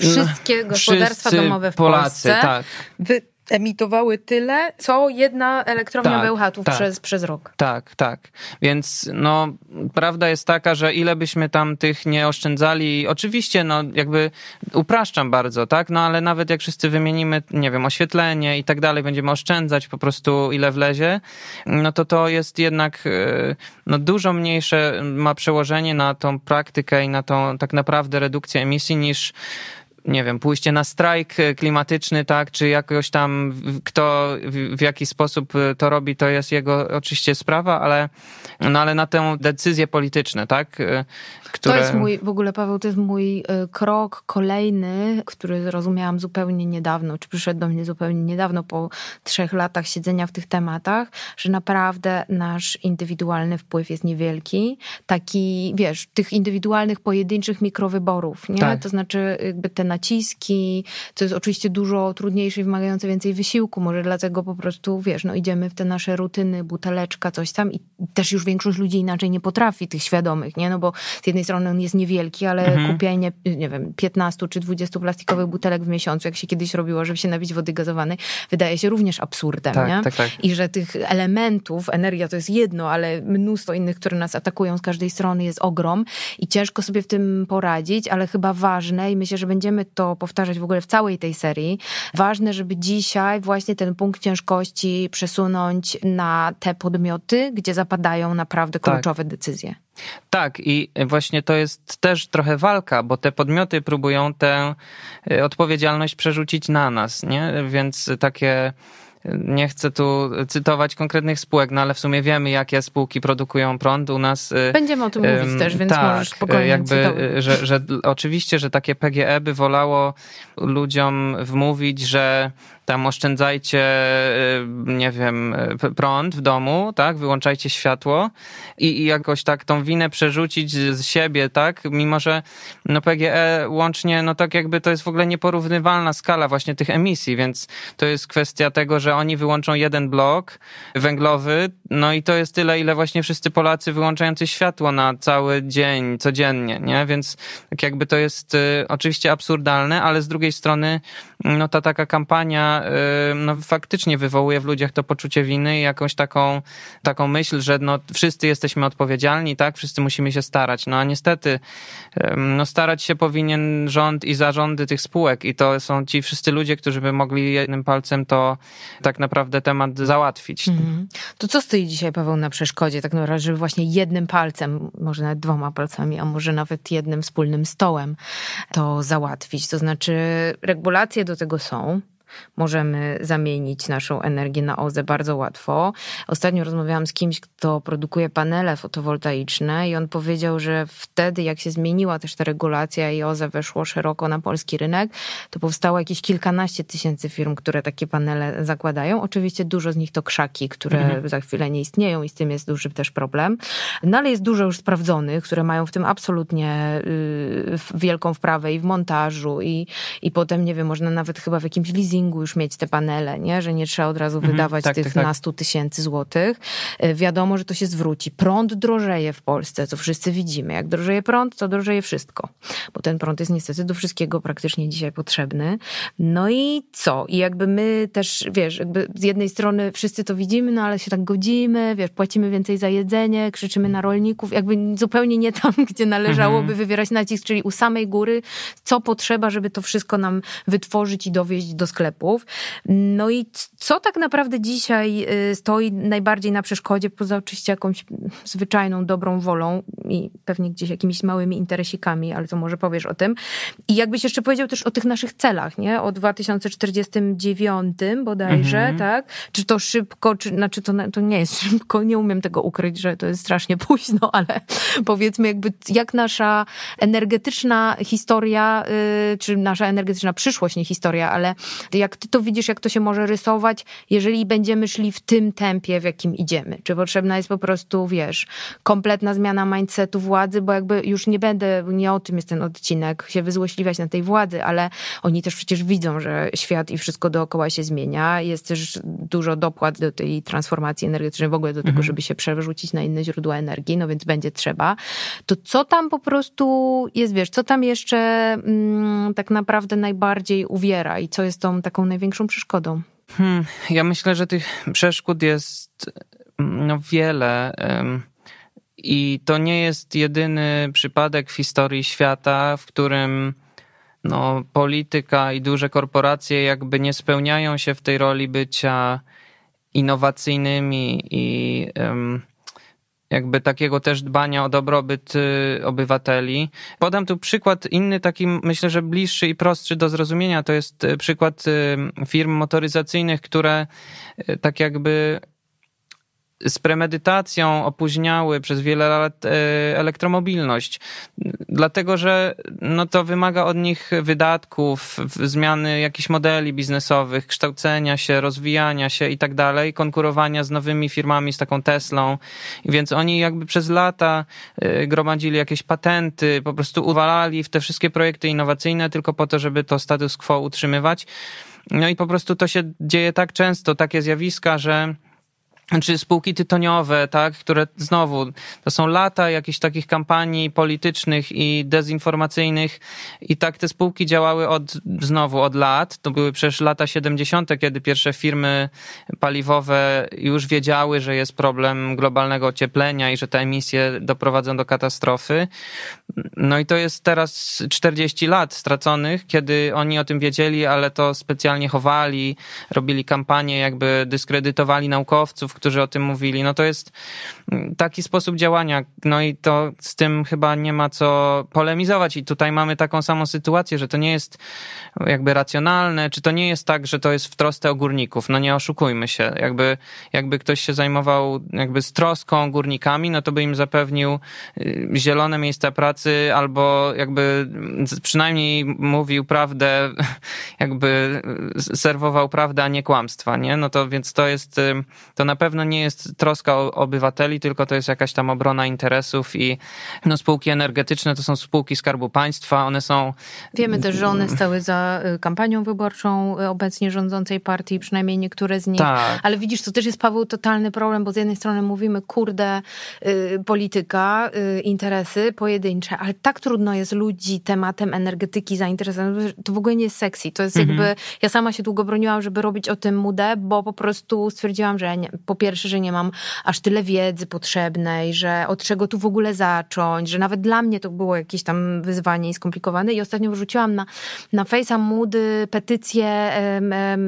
Wszystkie no, gospodarstwa domowe w Polacy, Polsce. Tak. Wy emitowały tyle, co jedna elektrownia tak, Bełchatów tak, przez, przez rok. Tak, tak. Więc no, prawda jest taka, że ile byśmy tam tych nie oszczędzali, oczywiście, no jakby upraszczam bardzo, tak, no ale nawet jak wszyscy wymienimy, nie wiem, oświetlenie i tak dalej, będziemy oszczędzać po prostu ile wlezie, no to to jest jednak e, no, dużo mniejsze ma przełożenie na tą praktykę i na tą tak naprawdę redukcję emisji niż nie wiem, pójście na strajk e, klimatyczny, tak, czy jakoś tam kto w, jaki sposób e, to robi, to jest jego oczywiście sprawa, ale, no ale na tę decyzję polityczną, tak, e, które... To jest mój, w ogóle Paweł, to jest mój y, krok kolejny, który zrozumiałam zupełnie niedawno, czy przyszedł do mnie zupełnie niedawno, po trzech latach siedzenia w tych tematach, że naprawdę nasz indywidualny wpływ jest niewielki. Taki, wiesz, tych indywidualnych, pojedynczych mikrowyborów, nie? Tak. To znaczy jakby te naciski, co jest oczywiście dużo trudniejsze i wymagające więcej wysiłku, może dlatego po prostu, wiesz, no idziemy w te nasze rutyny, buteleczka, coś tam i też już większość ludzi inaczej nie potrafi, tych świadomych, nie? No bo z jednej strony on jest niewielki, ale mhm. kupienie, nie wiem, 15 czy 20 plastikowych butelek w miesiącu, jak się kiedyś robiło, żeby się nabić wody gazowanej, wydaje się również absurdem, tak, nie? Tak, tak. I że tych elementów, energia to jest jedno, ale mnóstwo innych, które nas atakują z każdej strony jest ogrom i ciężko sobie w tym poradzić, ale chyba ważne i myślę, że będziemy to powtarzać w ogóle w całej tej serii, ważne, żeby dzisiaj właśnie ten punkt ciężkości przesunąć na te podmioty, gdzie zapadają naprawdę tak. kluczowe decyzje. Tak, i właśnie to jest też trochę walka, bo te podmioty próbują tę e, odpowiedzialność przerzucić na nas, nie? Więc takie. E, nie chcę tu cytować konkretnych spółek, no ale w sumie wiemy, jakie spółki produkują prąd u nas. E, Będziemy o tym um, mówić też, więc tak, możesz spokojnie jakby, że, że Oczywiście, że takie PGE by wolało ludziom wmówić, że tam oszczędzajcie, y, nie wiem, y, prąd w domu, tak? Wyłączajcie światło i, i jakoś tak tą winę przerzucić z siebie, tak? Mimo, że no PGE łącznie, no tak jakby to jest w ogóle nieporównywalna skala właśnie tych emisji, więc to jest kwestia tego, że oni wyłączą jeden blok węglowy, no i to jest tyle, ile właśnie wszyscy Polacy wyłączający światło na cały dzień, codziennie, nie? Więc tak jakby to jest y, oczywiście absurdalne, ale z drugiej strony no ta taka kampania no, faktycznie wywołuje w ludziach to poczucie winy i jakąś taką, taką myśl, że no, wszyscy jesteśmy odpowiedzialni, tak? Wszyscy musimy się starać. No a niestety no, starać się powinien rząd i zarządy tych spółek i to są ci wszyscy ludzie, którzy by mogli jednym palcem to tak naprawdę temat załatwić. Mhm. To co stoi dzisiaj, Paweł, na przeszkodzie tak naprawdę, żeby właśnie jednym palcem, może nawet dwoma palcami, a może nawet jednym wspólnym stołem to załatwić? To znaczy regulacje do do tego są, możemy zamienić naszą energię na OZE bardzo łatwo. Ostatnio rozmawiałam z kimś, kto produkuje panele fotowoltaiczne i on powiedział, że wtedy, jak się zmieniła też ta regulacja i OZE weszło szeroko na polski rynek, to powstało jakieś kilkanaście tysięcy firm, które takie panele zakładają. Oczywiście dużo z nich to krzaki, które mhm. za chwilę nie istnieją i z tym jest duży też problem. No ale jest dużo już sprawdzonych, które mają w tym absolutnie y, wielką wprawę i w montażu i, i potem, nie wiem, można nawet chyba w jakimś leasingu marketingu już mieć te panele, nie? że nie trzeba od razu mhm, wydawać tak, tych tak, tak. tysięcy złotych. E, wiadomo, że to się zwróci. Prąd drożeje w Polsce, co wszyscy widzimy. Jak drożeje prąd, to drożeje wszystko, bo ten prąd jest niestety do wszystkiego praktycznie dzisiaj potrzebny. No i co? I jakby my też, wiesz, jakby z jednej strony wszyscy to widzimy, no ale się tak godzimy, wiesz, płacimy więcej za jedzenie, krzyczymy na rolników, jakby zupełnie nie tam, gdzie należałoby mhm. wywierać nacisk, czyli u samej góry, co potrzeba, żeby to wszystko nam wytworzyć i dowieźć do sklepu no i co tak naprawdę dzisiaj y, stoi najbardziej na przeszkodzie, poza oczywiście jakąś zwyczajną dobrą wolą i pewnie gdzieś jakimiś małymi interesikami, ale to może powiesz o tym. I jakbyś jeszcze powiedział też o tych naszych celach, nie? O 2049 bodajże, mhm. tak? Czy to szybko, czy, znaczy to, to nie jest szybko, nie umiem tego ukryć, że to jest strasznie późno, ale powiedzmy jakby jak nasza energetyczna historia, y, czy nasza energetyczna przyszłość, nie historia, ale jak ty to widzisz, jak to się może rysować, jeżeli będziemy szli w tym tempie, w jakim idziemy? Czy potrzebna jest po prostu, wiesz, kompletna zmiana mindsetu władzy, bo jakby już nie będę, nie o tym jest ten odcinek, się wyzłośliwiać na tej władzy, ale oni też przecież widzą, że świat i wszystko dookoła się zmienia. Jest też dużo dopłat do tej transformacji energetycznej, w ogóle do mhm. tego, żeby się przerzucić na inne źródła energii, no więc będzie trzeba. To co tam po prostu jest, wiesz, co tam jeszcze mm, tak naprawdę najbardziej uwiera i co jest tą taką największą przeszkodą? Hmm, ja myślę, że tych przeszkód jest mm, no, wiele. I to nie jest jedyny przypadek w historii świata, w którym no, polityka i duże korporacje jakby nie spełniają się w tej roli bycia innowacyjnymi i um, jakby takiego też dbania o dobrobyt y, obywateli. Podam tu przykład inny, taki myślę, że bliższy i prostszy do zrozumienia. To jest y, przykład y, firm motoryzacyjnych, które tak jakby z premedytacją opóźniały przez wiele lat e, elektromobilność, dlatego że no to wymaga od nich wydatków, zmiany jakichś modeli biznesowych, kształcenia się, rozwijania się i tak dalej, konkurowania z nowymi firmami, z taką Teslą. Więc oni jakby przez lata e, gromadzili jakieś patenty, po prostu uwalali w te wszystkie projekty innowacyjne tylko po to, żeby to status quo utrzymywać. No i po prostu to się dzieje tak często, takie zjawiska, że czy spółki tytoniowe, tak, które znowu to są lata jakichś takich kampanii politycznych i dezinformacyjnych i tak te spółki działały od znowu od lat. To były przecież lata 70., kiedy pierwsze firmy paliwowe już wiedziały, że jest problem globalnego ocieplenia i że te emisje doprowadzą do katastrofy. No i to jest teraz 40 lat straconych, kiedy oni o tym wiedzieli, ale to specjalnie chowali, robili kampanie, jakby dyskredytowali naukowców, którzy o tym mówili. No to jest taki sposób działania. No i to z tym chyba nie ma co polemizować. I tutaj mamy taką samą sytuację, że to nie jest jakby racjonalne, czy to nie jest tak, że to jest w trosce o górników. No nie oszukujmy się. Jakby, jakby ktoś się zajmował jakby z troską górnikami, no to by im zapewnił y, zielone miejsca pracy albo jakby przynajmniej mówił prawdę, jakby serwował prawdę, a nie kłamstwa, nie? No to więc to jest, y, to na pewno pewno nie jest troska o obywateli, tylko to jest jakaś tam obrona interesów i no, spółki energetyczne to są spółki Skarbu Państwa, one są... Wiemy też, że one stały za y, kampanią wyborczą y, obecnie rządzącej partii, przynajmniej niektóre z nich. Tak. Ale widzisz, to też jest, Paweł, totalny problem, bo z jednej strony mówimy, kurde, y, polityka, y, interesy pojedyncze, ale tak trudno jest ludzi tematem energetyki zainteresować. To w ogóle nie jest sexy. To jest mhm. jakby... Ja sama się długo broniłam, żeby robić o tym mudę, bo po prostu stwierdziłam, że nie, po pierwsze, że nie mam aż tyle wiedzy potrzebnej, że od czego tu w ogóle zacząć, że nawet dla mnie to było jakieś tam wyzwanie i skomplikowane. I ostatnio wrzuciłam na, na Face'a Moody petycję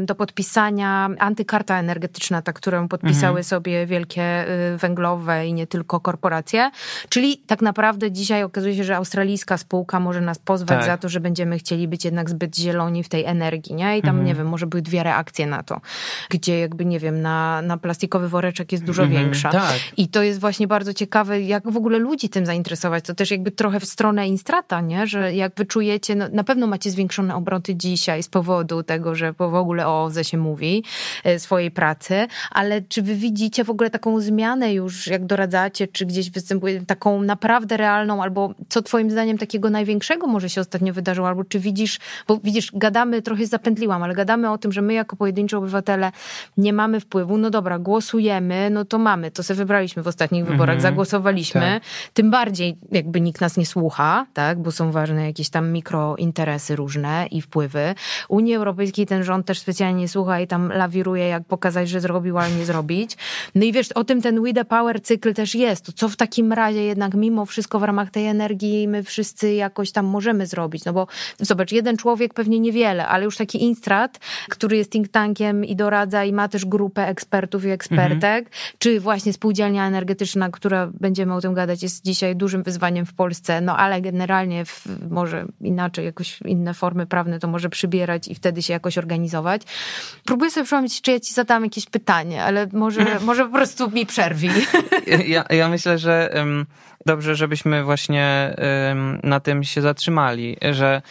do podpisania antykarta energetyczna, ta, którą podpisały mhm. sobie wielkie y, węglowe i nie tylko korporacje. Czyli tak naprawdę dzisiaj okazuje się, że australijska spółka może nas pozwać tak. za to, że będziemy chcieli być jednak zbyt zieloni w tej energii, nie? I tam, mhm. nie wiem, może były dwie reakcje na to, gdzie jakby, nie wiem, na, na plastikowe plastikowy woreczek jest dużo mm, większa. Tak. I to jest właśnie bardzo ciekawe, jak w ogóle ludzi tym zainteresować. To też jakby trochę w stronę Instrata, nie? że jak wyczujecie, no, na pewno macie zwiększone obroty dzisiaj z powodu tego, że w ogóle o OZE się mówi, e, swojej pracy, ale czy wy widzicie w ogóle taką zmianę już, jak doradzacie, czy gdzieś występuje taką naprawdę realną, albo co twoim zdaniem takiego największego może się ostatnio wydarzyło, albo czy widzisz, bo widzisz, gadamy, trochę zapętliłam, ale gadamy o tym, że my jako pojedynczy obywatele nie mamy wpływu, no dobra, głos głosujemy, no to mamy, to sobie wybraliśmy w ostatnich wyborach, mhm. zagłosowaliśmy. Tak. Tym bardziej jakby nikt nas nie słucha, tak, bo są ważne jakieś tam mikrointeresy różne i wpływy. Unii Europejskiej ten rząd też specjalnie nie słucha i tam lawiruje, jak pokazać, że zrobił, ale nie zrobić. No i wiesz, o tym ten We the Power cykl też jest. To co w takim razie jednak mimo wszystko w ramach tej energii my wszyscy jakoś tam możemy zrobić? No bo zobacz, jeden człowiek pewnie niewiele, ale już taki Instrat, który jest think tankiem i doradza i ma też grupę ekspertów i ekspertów, Mhm. ekspertek, mhm. czy właśnie spółdzielnia energetyczna, która będziemy o tym gadać, jest dzisiaj dużym wyzwaniem w Polsce, no ale generalnie w, może inaczej, jakoś inne formy prawne to może przybierać i wtedy się jakoś organizować. Próbuję sobie przypomnieć, czy ja ci zadam jakieś pytanie, ale może, może po prostu mi przerwij. Ja, ja myślę, że dobrze, żebyśmy właśnie na tym się zatrzymali, że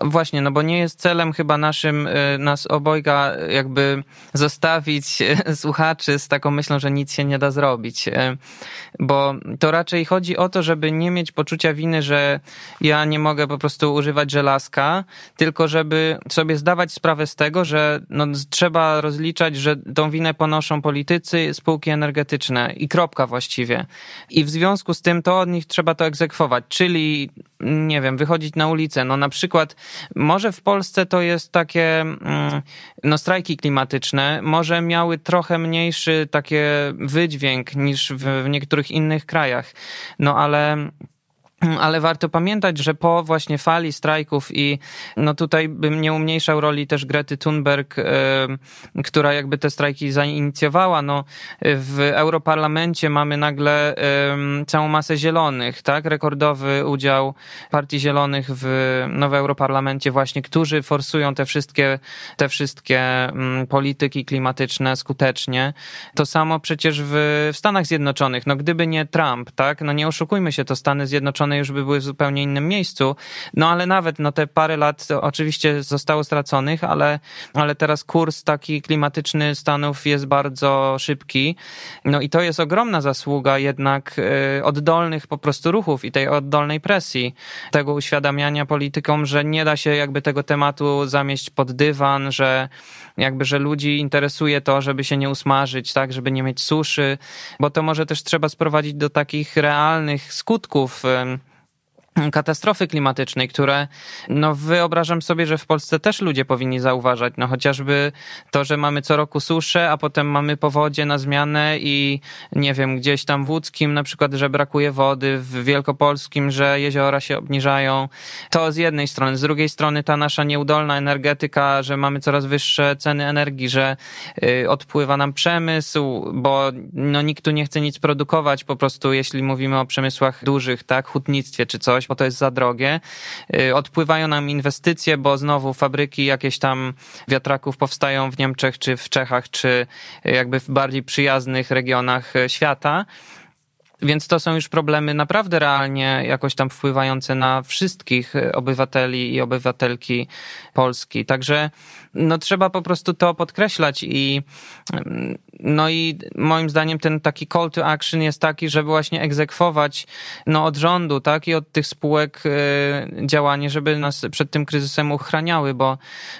Właśnie, no bo nie jest celem chyba naszym, y, nas obojga, jakby zostawić y, słuchaczy z taką myślą, że nic się nie da zrobić. Y, bo to raczej chodzi o to, żeby nie mieć poczucia winy, że ja nie mogę po prostu używać żelazka, tylko żeby sobie zdawać sprawę z tego, że no, trzeba rozliczać, że tą winę ponoszą politycy, spółki energetyczne i kropka właściwie. I w związku z tym, to od nich trzeba to egzekwować, czyli nie wiem, wychodzić na ulicę. No na przykład, może w Polsce to jest takie, mm, no strajki klimatyczne, może miały trochę mniejszy takie wydźwięk niż w niektórych innych krajach, no ale ale warto pamiętać, że po właśnie fali strajków i no tutaj bym nie umniejszał roli też Grety Thunberg, e, która jakby te strajki zainicjowała, no w Europarlamencie mamy nagle całą masę zielonych, tak, rekordowy udział partii zielonych w, no w Europarlamencie właśnie, którzy forsują te wszystkie, te wszystkie mm, polityki klimatyczne skutecznie. To samo przecież w, w Stanach Zjednoczonych, no gdyby nie Trump, tak, no nie oszukujmy się, to Stany Zjednoczone żeby już by były w zupełnie innym miejscu. No ale nawet no, te parę lat oczywiście zostało straconych, ale, ale teraz kurs taki klimatyczny Stanów jest bardzo szybki. No i to jest ogromna zasługa jednak y, oddolnych po prostu ruchów i tej oddolnej presji, tego uświadamiania politykom, że nie da się jakby tego tematu zamieść pod dywan, że jakby, że ludzi interesuje to, żeby się nie usmażyć, tak, żeby nie mieć suszy, bo to może też trzeba sprowadzić do takich realnych skutków. Yy, katastrofy klimatycznej, które no wyobrażam sobie, że w Polsce też ludzie powinni zauważać, no chociażby to, że mamy co roku suszę, a potem mamy powodzie na zmianę i nie wiem, gdzieś tam w Łódzkim na przykład, że brakuje wody, w Wielkopolskim, że jeziora się obniżają. To z jednej strony, z drugiej strony ta nasza nieudolna energetyka, że mamy coraz wyższe ceny energii, że y, odpływa nam przemysł, bo no nikt tu nie chce nic produkować po prostu, jeśli mówimy o przemysłach dużych, tak, hutnictwie czy coś, bo to jest za drogie. Y, odpływają nam inwestycje, bo znowu fabryki jakieś tam wiatraków powstają w Niemczech, czy w Czechach, czy jakby w bardziej przyjaznych regionach y, świata. Więc to są już problemy naprawdę realnie jakoś tam wpływające na wszystkich y, obywateli i obywatelki Polski. Także no trzeba po prostu to podkreślać i no i moim zdaniem ten taki call to action jest taki, żeby właśnie egzekwować no od rządu, tak, i od tych spółek y, działanie, żeby nas przed tym kryzysem uchraniały, bo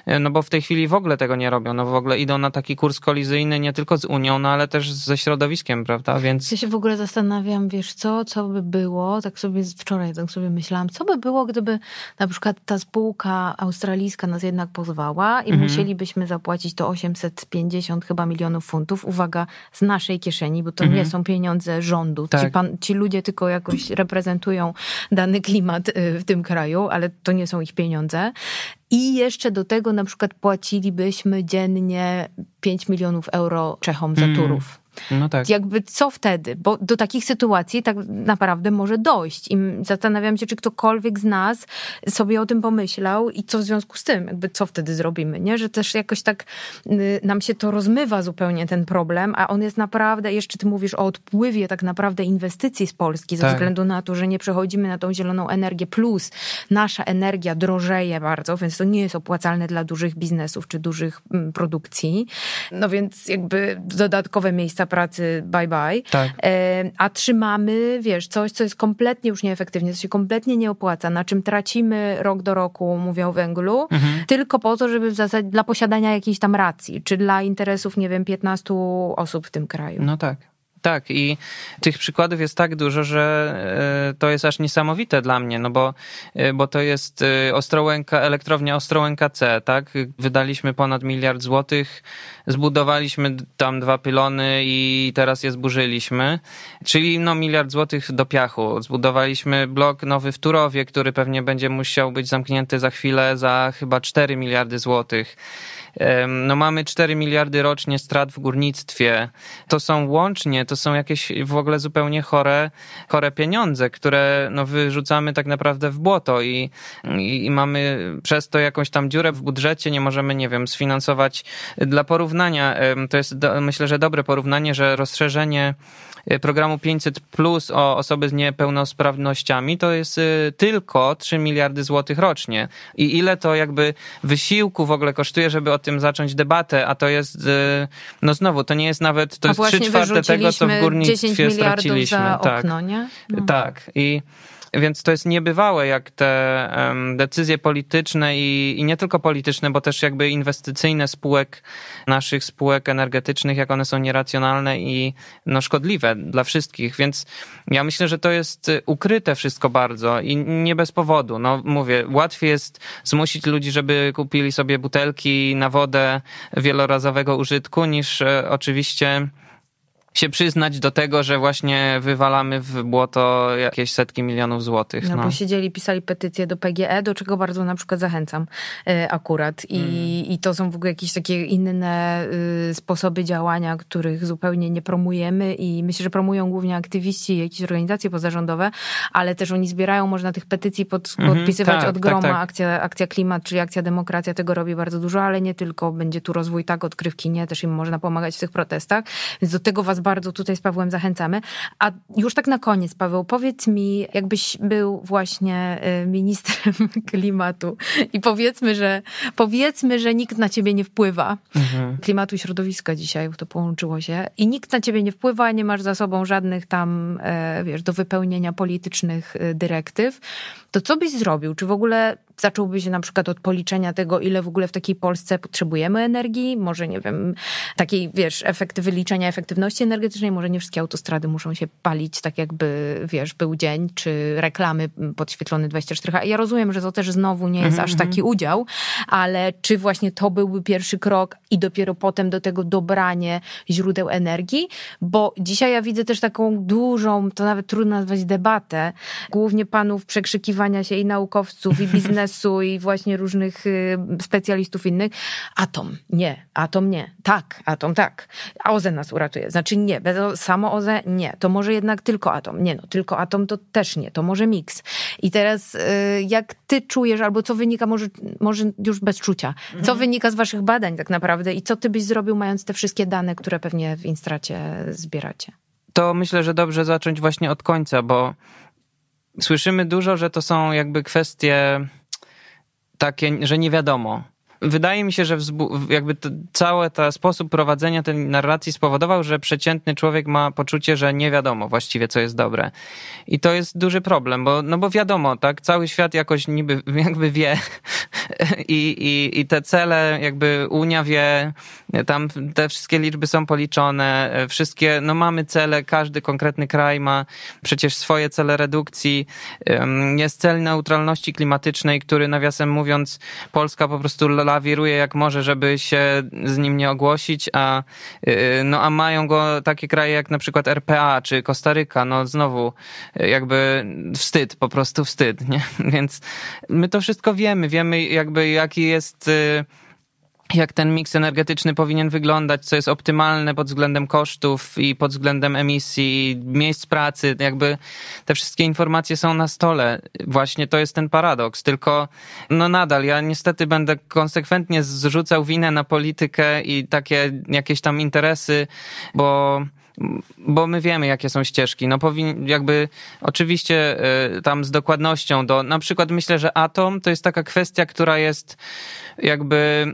y, no bo w tej chwili w ogóle tego nie robią, no w ogóle idą na taki kurs kolizyjny nie tylko z Unią, no ale też ze środowiskiem, prawda, więc... Ja się w ogóle zastanawiam, wiesz co, co by było, tak sobie wczoraj tak sobie myślałam, co by było, gdyby na przykład ta spółka australijska nas jednak pozwała i mhm. Mhm. musielibyśmy zapłacić to 850 chyba milionów funtów, uwaga, z naszej kieszeni, bo to nie mhm. są pieniądze rządu. Tak. Ci, pan, ci, ludzie tylko jakoś reprezentują dany klimat y, w tym kraju, ale to nie są ich pieniądze. I jeszcze do tego na przykład płacilibyśmy dziennie 5 milionów euro Czechom za mhm. turów. No tak. Jakby co wtedy? Bo do takich sytuacji tak naprawdę może dojść. I zastanawiam się, czy ktokolwiek z nas sobie o tym pomyślał i co w związku z tym, jakby co wtedy zrobimy, nie? Że też jakoś tak y, nam się to rozmywa zupełnie ten problem, a on jest naprawdę, jeszcze ty mówisz o odpływie tak naprawdę inwestycji z Polski ze tak. względu na to, że nie przechodzimy na tą zieloną energię plus nasza energia drożeje bardzo, więc to nie jest opłacalne dla dużych biznesów czy dużych mm, produkcji. No więc jakby dodatkowe miejsca pracy bye bye, tak. E, a trzymamy, wiesz, coś, co jest kompletnie już nieefektywne co się kompletnie nie opłaca, na czym tracimy rok do roku, mówię o węglu, mhm. tylko po to, żeby w zasadzie dla posiadania jakiejś tam racji, czy dla interesów, nie wiem, 15 osób w tym kraju. No tak. Tak, i tych przykładów jest tak dużo, że e, to jest aż niesamowite dla mnie, no bo, e, bo to jest e, Ostrołęka, elektrownia Ostrołęka C, tak? Wydaliśmy ponad miliard złotych, zbudowaliśmy tam dwa pylony i teraz je zburzyliśmy, czyli no miliard złotych do piachu. Zbudowaliśmy blok nowy w Turowie, który pewnie będzie musiał być zamknięty za chwilę za chyba 4 miliardy złotych. No mamy 4 miliardy rocznie strat w górnictwie. To są łącznie, to są jakieś w ogóle zupełnie chore, chore pieniądze, które no wyrzucamy tak naprawdę w błoto i, i, i mamy przez to jakąś tam dziurę w budżecie, nie możemy, nie wiem, sfinansować. Dla porównania, to jest do, myślę, że dobre porównanie, że rozszerzenie Y, programu 500 plus o osoby z niepełnosprawnościami to jest y, tylko 3 miliardy złotych rocznie. I ile to jakby wysiłku w ogóle kosztuje, żeby o tym zacząć debatę, a to jest, y, no znowu, to nie jest nawet, to a jest 3 czwarte tego, co w górnictwie 10 straciliśmy. Za tak. okno, tak. nie? No. tak. I więc to jest niebywałe, jak te decyzje polityczne i, i nie tylko polityczne, bo też jakby inwestycyjne spółek, naszych spółek energetycznych, jak one są nieracjonalne i no, szkodliwe dla wszystkich. Więc ja myślę, że to jest ukryte wszystko bardzo i nie bez powodu. No mówię, łatwiej jest zmusić ludzi, żeby kupili sobie butelki na wodę wielorazowego użytku, niż e, oczywiście się przyznać do tego, że właśnie wywalamy w błoto jakieś setki milionów złotych. No, no. bo siedzieli, pisali petycje do PGE, do czego bardzo na przykład zachęcam y, akurat. I, mm. i to są w ogóle jakieś takie inne y, sposoby działania, których zupełnie nie promujemy i myślę, że promują głównie aktywiści jakieś organizacje pozarządowe, ale też oni zbierają, można tych petycji pod, mhm. podpisywać mm -hmm, tak, od tak, groma. Tak, tak. Akcja, akcja Klimat, czyli Akcja Demokracja tego robi bardzo dużo, ale nie tylko. Będzie tu rozwój tak, odkrywki nie, też im można pomagać w tych protestach. Więc do tego was bardzo tutaj z Pawłem zachęcamy. A już tak na koniec, Paweł, powiedz mi, jakbyś był właśnie y, ministrem klimatu i powiedzmy, że powiedzmy, że nikt na ciebie nie wpływa. Mhm. Klimatu i środowiska dzisiaj to połączyło się. I nikt na ciebie nie wpływa, nie masz za sobą żadnych tam, e, wiesz, do wypełnienia politycznych e, dyrektyw. To co byś zrobił? Czy w ogóle zacząłby się na przykład od policzenia tego, ile w ogóle w takiej Polsce potrzebujemy energii, może nie wiem, takiej, wiesz, efekty wyliczenia efektywności energetycznej, może nie wszystkie autostrady muszą się palić tak jakby, wiesz, był dzień, czy reklamy podświetlone 24H. Ja rozumiem, że to też znowu nie jest mm -hmm. aż mhm. taki udział, ale czy właśnie to byłby pierwszy krok i dopiero potem do tego dobranie źródeł energii? Bo dzisiaj ja widzę też taką dużą, to nawet trudno nazwać debatę, głównie panów przekrzykiwania się i naukowców, i biznesu, biznesu i właśnie różnych y, specjalistów innych. Atom, nie, atom nie. Tak, atom tak. A OZE nas uratuje. Znaczy nie, bez, samo OZE nie. To może jednak tylko atom. Nie no, tylko atom to też nie. To może miks. I teraz y, jak ty czujesz, albo co wynika, może, może już bez czucia, mhm. co wynika z waszych badań tak naprawdę i co ty byś zrobił mając te wszystkie dane, które pewnie w Instracie zbieracie? To myślę, że dobrze zacząć właśnie od końca, bo słyszymy dużo, że to są jakby kwestie takie, że nie wiadomo. Wydaje mi się, że jakby to, cały ten sposób prowadzenia tej narracji spowodował, że przeciętny człowiek ma poczucie, że nie wiadomo właściwie, co jest dobre. I to jest duży problem, bo, no bo wiadomo, tak, cały świat jakoś niby jakby wie i, i, i te cele jakby Unia wie, tam te wszystkie liczby są policzone, e, wszystkie, no mamy cele, każdy konkretny kraj ma przecież swoje cele redukcji. Jest cel neutralności klimatycznej, który nawiasem mówiąc, Polska po prostu lawiruje jak może, żeby się z nim nie ogłosić, a, e, no, a mają go takie kraje jak na przykład RPA czy Kostaryka. No znowu, e, jakby wstyd, po prostu wstyd, nie? Więc my to wszystko wiemy, wiemy jakby jaki jest jak ten miks energetyczny powinien wyglądać, co jest optymalne pod względem kosztów i pod względem emisji, miejsc pracy, jakby te wszystkie informacje są na stole. Właśnie to jest ten paradoks. Tylko no nadal ja niestety będę konsekwentnie zrzucał winę na politykę i takie jakieś tam interesy, bo bo my wiemy, jakie są ścieżki. No powin, jakby oczywiście y, tam z dokładnością do, na przykład myślę, że atom to jest taka kwestia, która jest jakby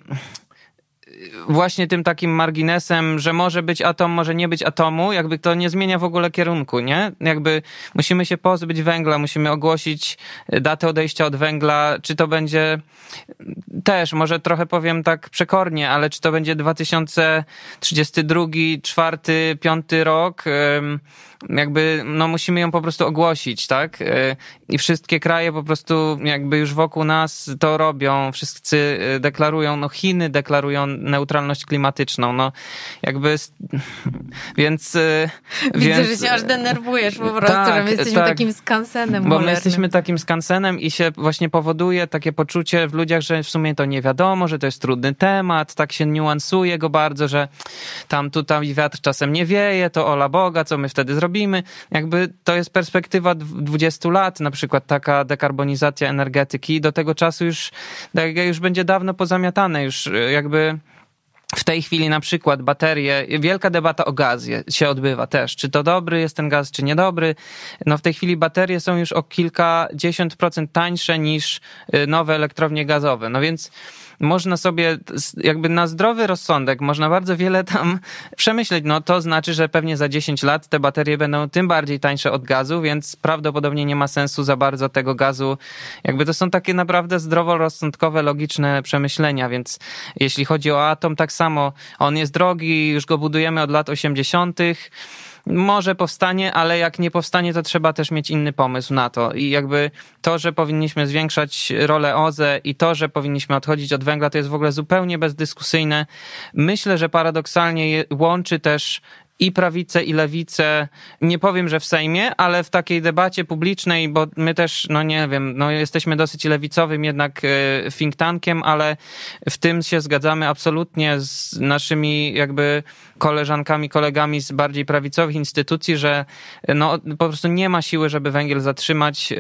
właśnie tym takim marginesem, że może być atom, może nie być atomu, jakby to nie zmienia w ogóle kierunku, nie? Jakby musimy się pozbyć węgla, musimy ogłosić y, datę odejścia od węgla, czy to będzie y, też, może trochę powiem tak przekornie, ale czy to będzie 2032, 4, 5 rok, jakby no musimy ją po prostu ogłosić, tak? Y, I wszystkie kraje po prostu jakby już wokół nas to robią, wszyscy y, deklarują, no Chiny deklarują neutralność klimatyczną, no jakby więc... Y, Widzę, więc, że się aż denerwujesz po prostu, tak, że my tak, jesteśmy tak, takim skansenem. Bo my jesteśmy takim skansenem i się właśnie powoduje takie poczucie w ludziach, że w sumie to nie wiadomo, że to jest trudny temat, tak się niuansuje go bardzo, że tam tutaj wiatr czasem nie wieje, to ola Boga, co my wtedy zrobimy? Jakby to jest perspektywa 20 lat, na przykład taka dekarbonizacja energetyki. Do tego czasu już, tak już będzie dawno pozamiatane, już y, jakby. W tej chwili na przykład baterie, wielka debata o gazie się odbywa też. Czy to dobry jest ten gaz, czy niedobry? No w tej chwili baterie są już o kilkadziesiąt procent tańsze niż y, nowe elektrownie gazowe. No więc można sobie jakby na zdrowy rozsądek, można bardzo wiele tam przemyśleć. No to znaczy, że pewnie za 10 lat te baterie będą tym bardziej tańsze od gazu, więc prawdopodobnie nie ma sensu za bardzo tego gazu. Jakby to są takie naprawdę zdroworozsądkowe, logiczne przemyślenia, więc jeśli chodzi o atom, tak samo on jest drogi, już go budujemy od lat 80 może powstanie, ale jak nie powstanie, to trzeba też mieć inny pomysł na to. I jakby to, że powinniśmy zwiększać rolę OZE i to, że powinniśmy odchodzić od węgla, to jest w ogóle zupełnie bezdyskusyjne. Myślę, że paradoksalnie łączy też i prawicę, i lewicę, nie powiem, że w Sejmie, ale w takiej debacie publicznej, bo my też, no nie wiem, no jesteśmy dosyć lewicowym jednak e, think tankiem, ale w tym się zgadzamy absolutnie z naszymi jakby koleżankami, kolegami z bardziej prawicowych instytucji, że e, no po prostu nie ma siły, żeby węgiel zatrzymać. Yy,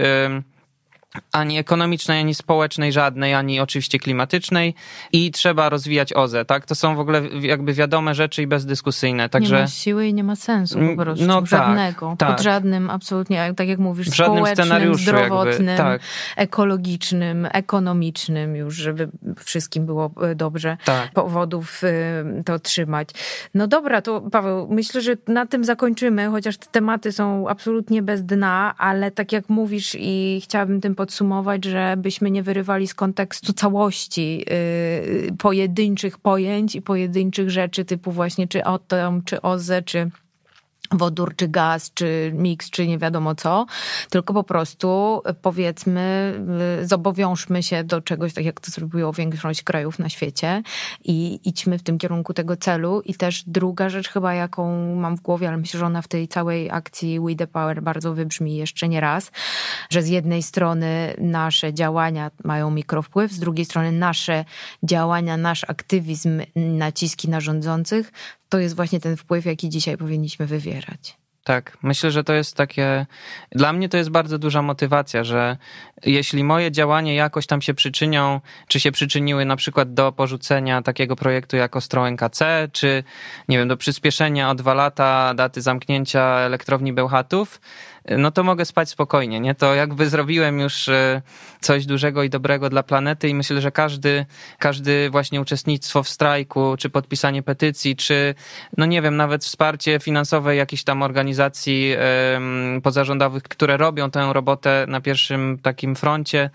ani ekonomicznej, ani społecznej żadnej, ani oczywiście klimatycznej i trzeba rozwijać OZE, tak? To są w ogóle jakby wiadome rzeczy i bezdyskusyjne, także... Nie ma siły i nie ma sensu po mm, prostu, no, tak, żadnego, tak, tak. pod żadnym absolutnie, tak jak mówisz, w żadnym scenariuszu zdrowotnym, jakby, tak. ekologicznym, ekonomicznym już, żeby wszystkim było e, dobrze, tak. powodów e, to trzymać. No dobra, to Paweł, myślę, że na tym zakończymy, chociaż te tematy są absolutnie bez dna, ale tak jak mówisz i chciałabym tym podsumować, żebyśmy nie wyrywali z kontekstu całości y, pojedynczych pojęć i pojedynczych rzeczy typu właśnie czy o tym, czy OZE, czy wodór, czy gaz, czy miks, czy nie wiadomo co, tylko po prostu e, powiedzmy, e, zobowiążmy się do czegoś, tak jak to zrobiło większość krajów na świecie i idźmy w tym kierunku tego celu. I też druga rzecz chyba, jaką mam w głowie, ale myślę, że ona w tej całej akcji We The Power bardzo wybrzmi jeszcze nie raz, że z jednej strony nasze działania mają mikrowpływ, z drugiej strony nasze działania, nasz aktywizm, naciski na rządzących to jest właśnie ten wpływ, jaki dzisiaj powinniśmy wywierać. Tak, myślę, że to jest takie. Dla mnie to jest bardzo duża motywacja, że jeśli moje działania jakoś tam się przyczynią, czy się przyczyniły na przykład do porzucenia takiego projektu jak Ostro NKC, czy nie wiem, do przyspieszenia o dwa lata daty zamknięcia elektrowni Bełchatów, no to mogę spać spokojnie, nie? To jakby zrobiłem już e, coś dużego i dobrego dla planety i myślę, że każdy, każdy właśnie uczestnictwo w strajku, czy podpisanie petycji, czy no nie wiem, nawet wsparcie finansowe jakichś tam organizacji pozarządowych, które robią tę robotę na pierwszym takim froncie,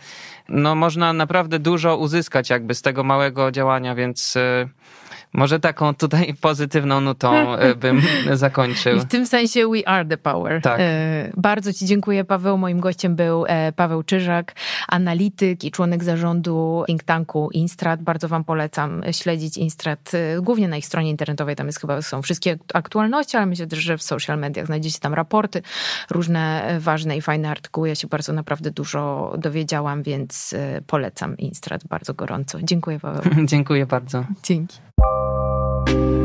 no można naprawdę dużo uzyskać jakby z tego małego działania, więc e, może taką tutaj pozytywną nutą e, bym zakończył. I w tym sensie we are the power. Tak. E, bardzo Ci dziękuję, Paweł. Moim gościem był e, Paweł Czyżak, analityk i członek zarządu think tanku Instrat. Bardzo Wam polecam śledzić Instrat, głównie na ich stronie internetowej. Tam jest chyba są wszystkie aktualności, ale myślę też, że w social mediach znajdziecie tam raporty, różne ważne i fajne artykuły. Ja się bardzo naprawdę dużo dowiedziałam, więc polecam Instrat bardzo gorąco. Dziękuję, Paweł. Dziękuję bardzo. Dzięki. thank you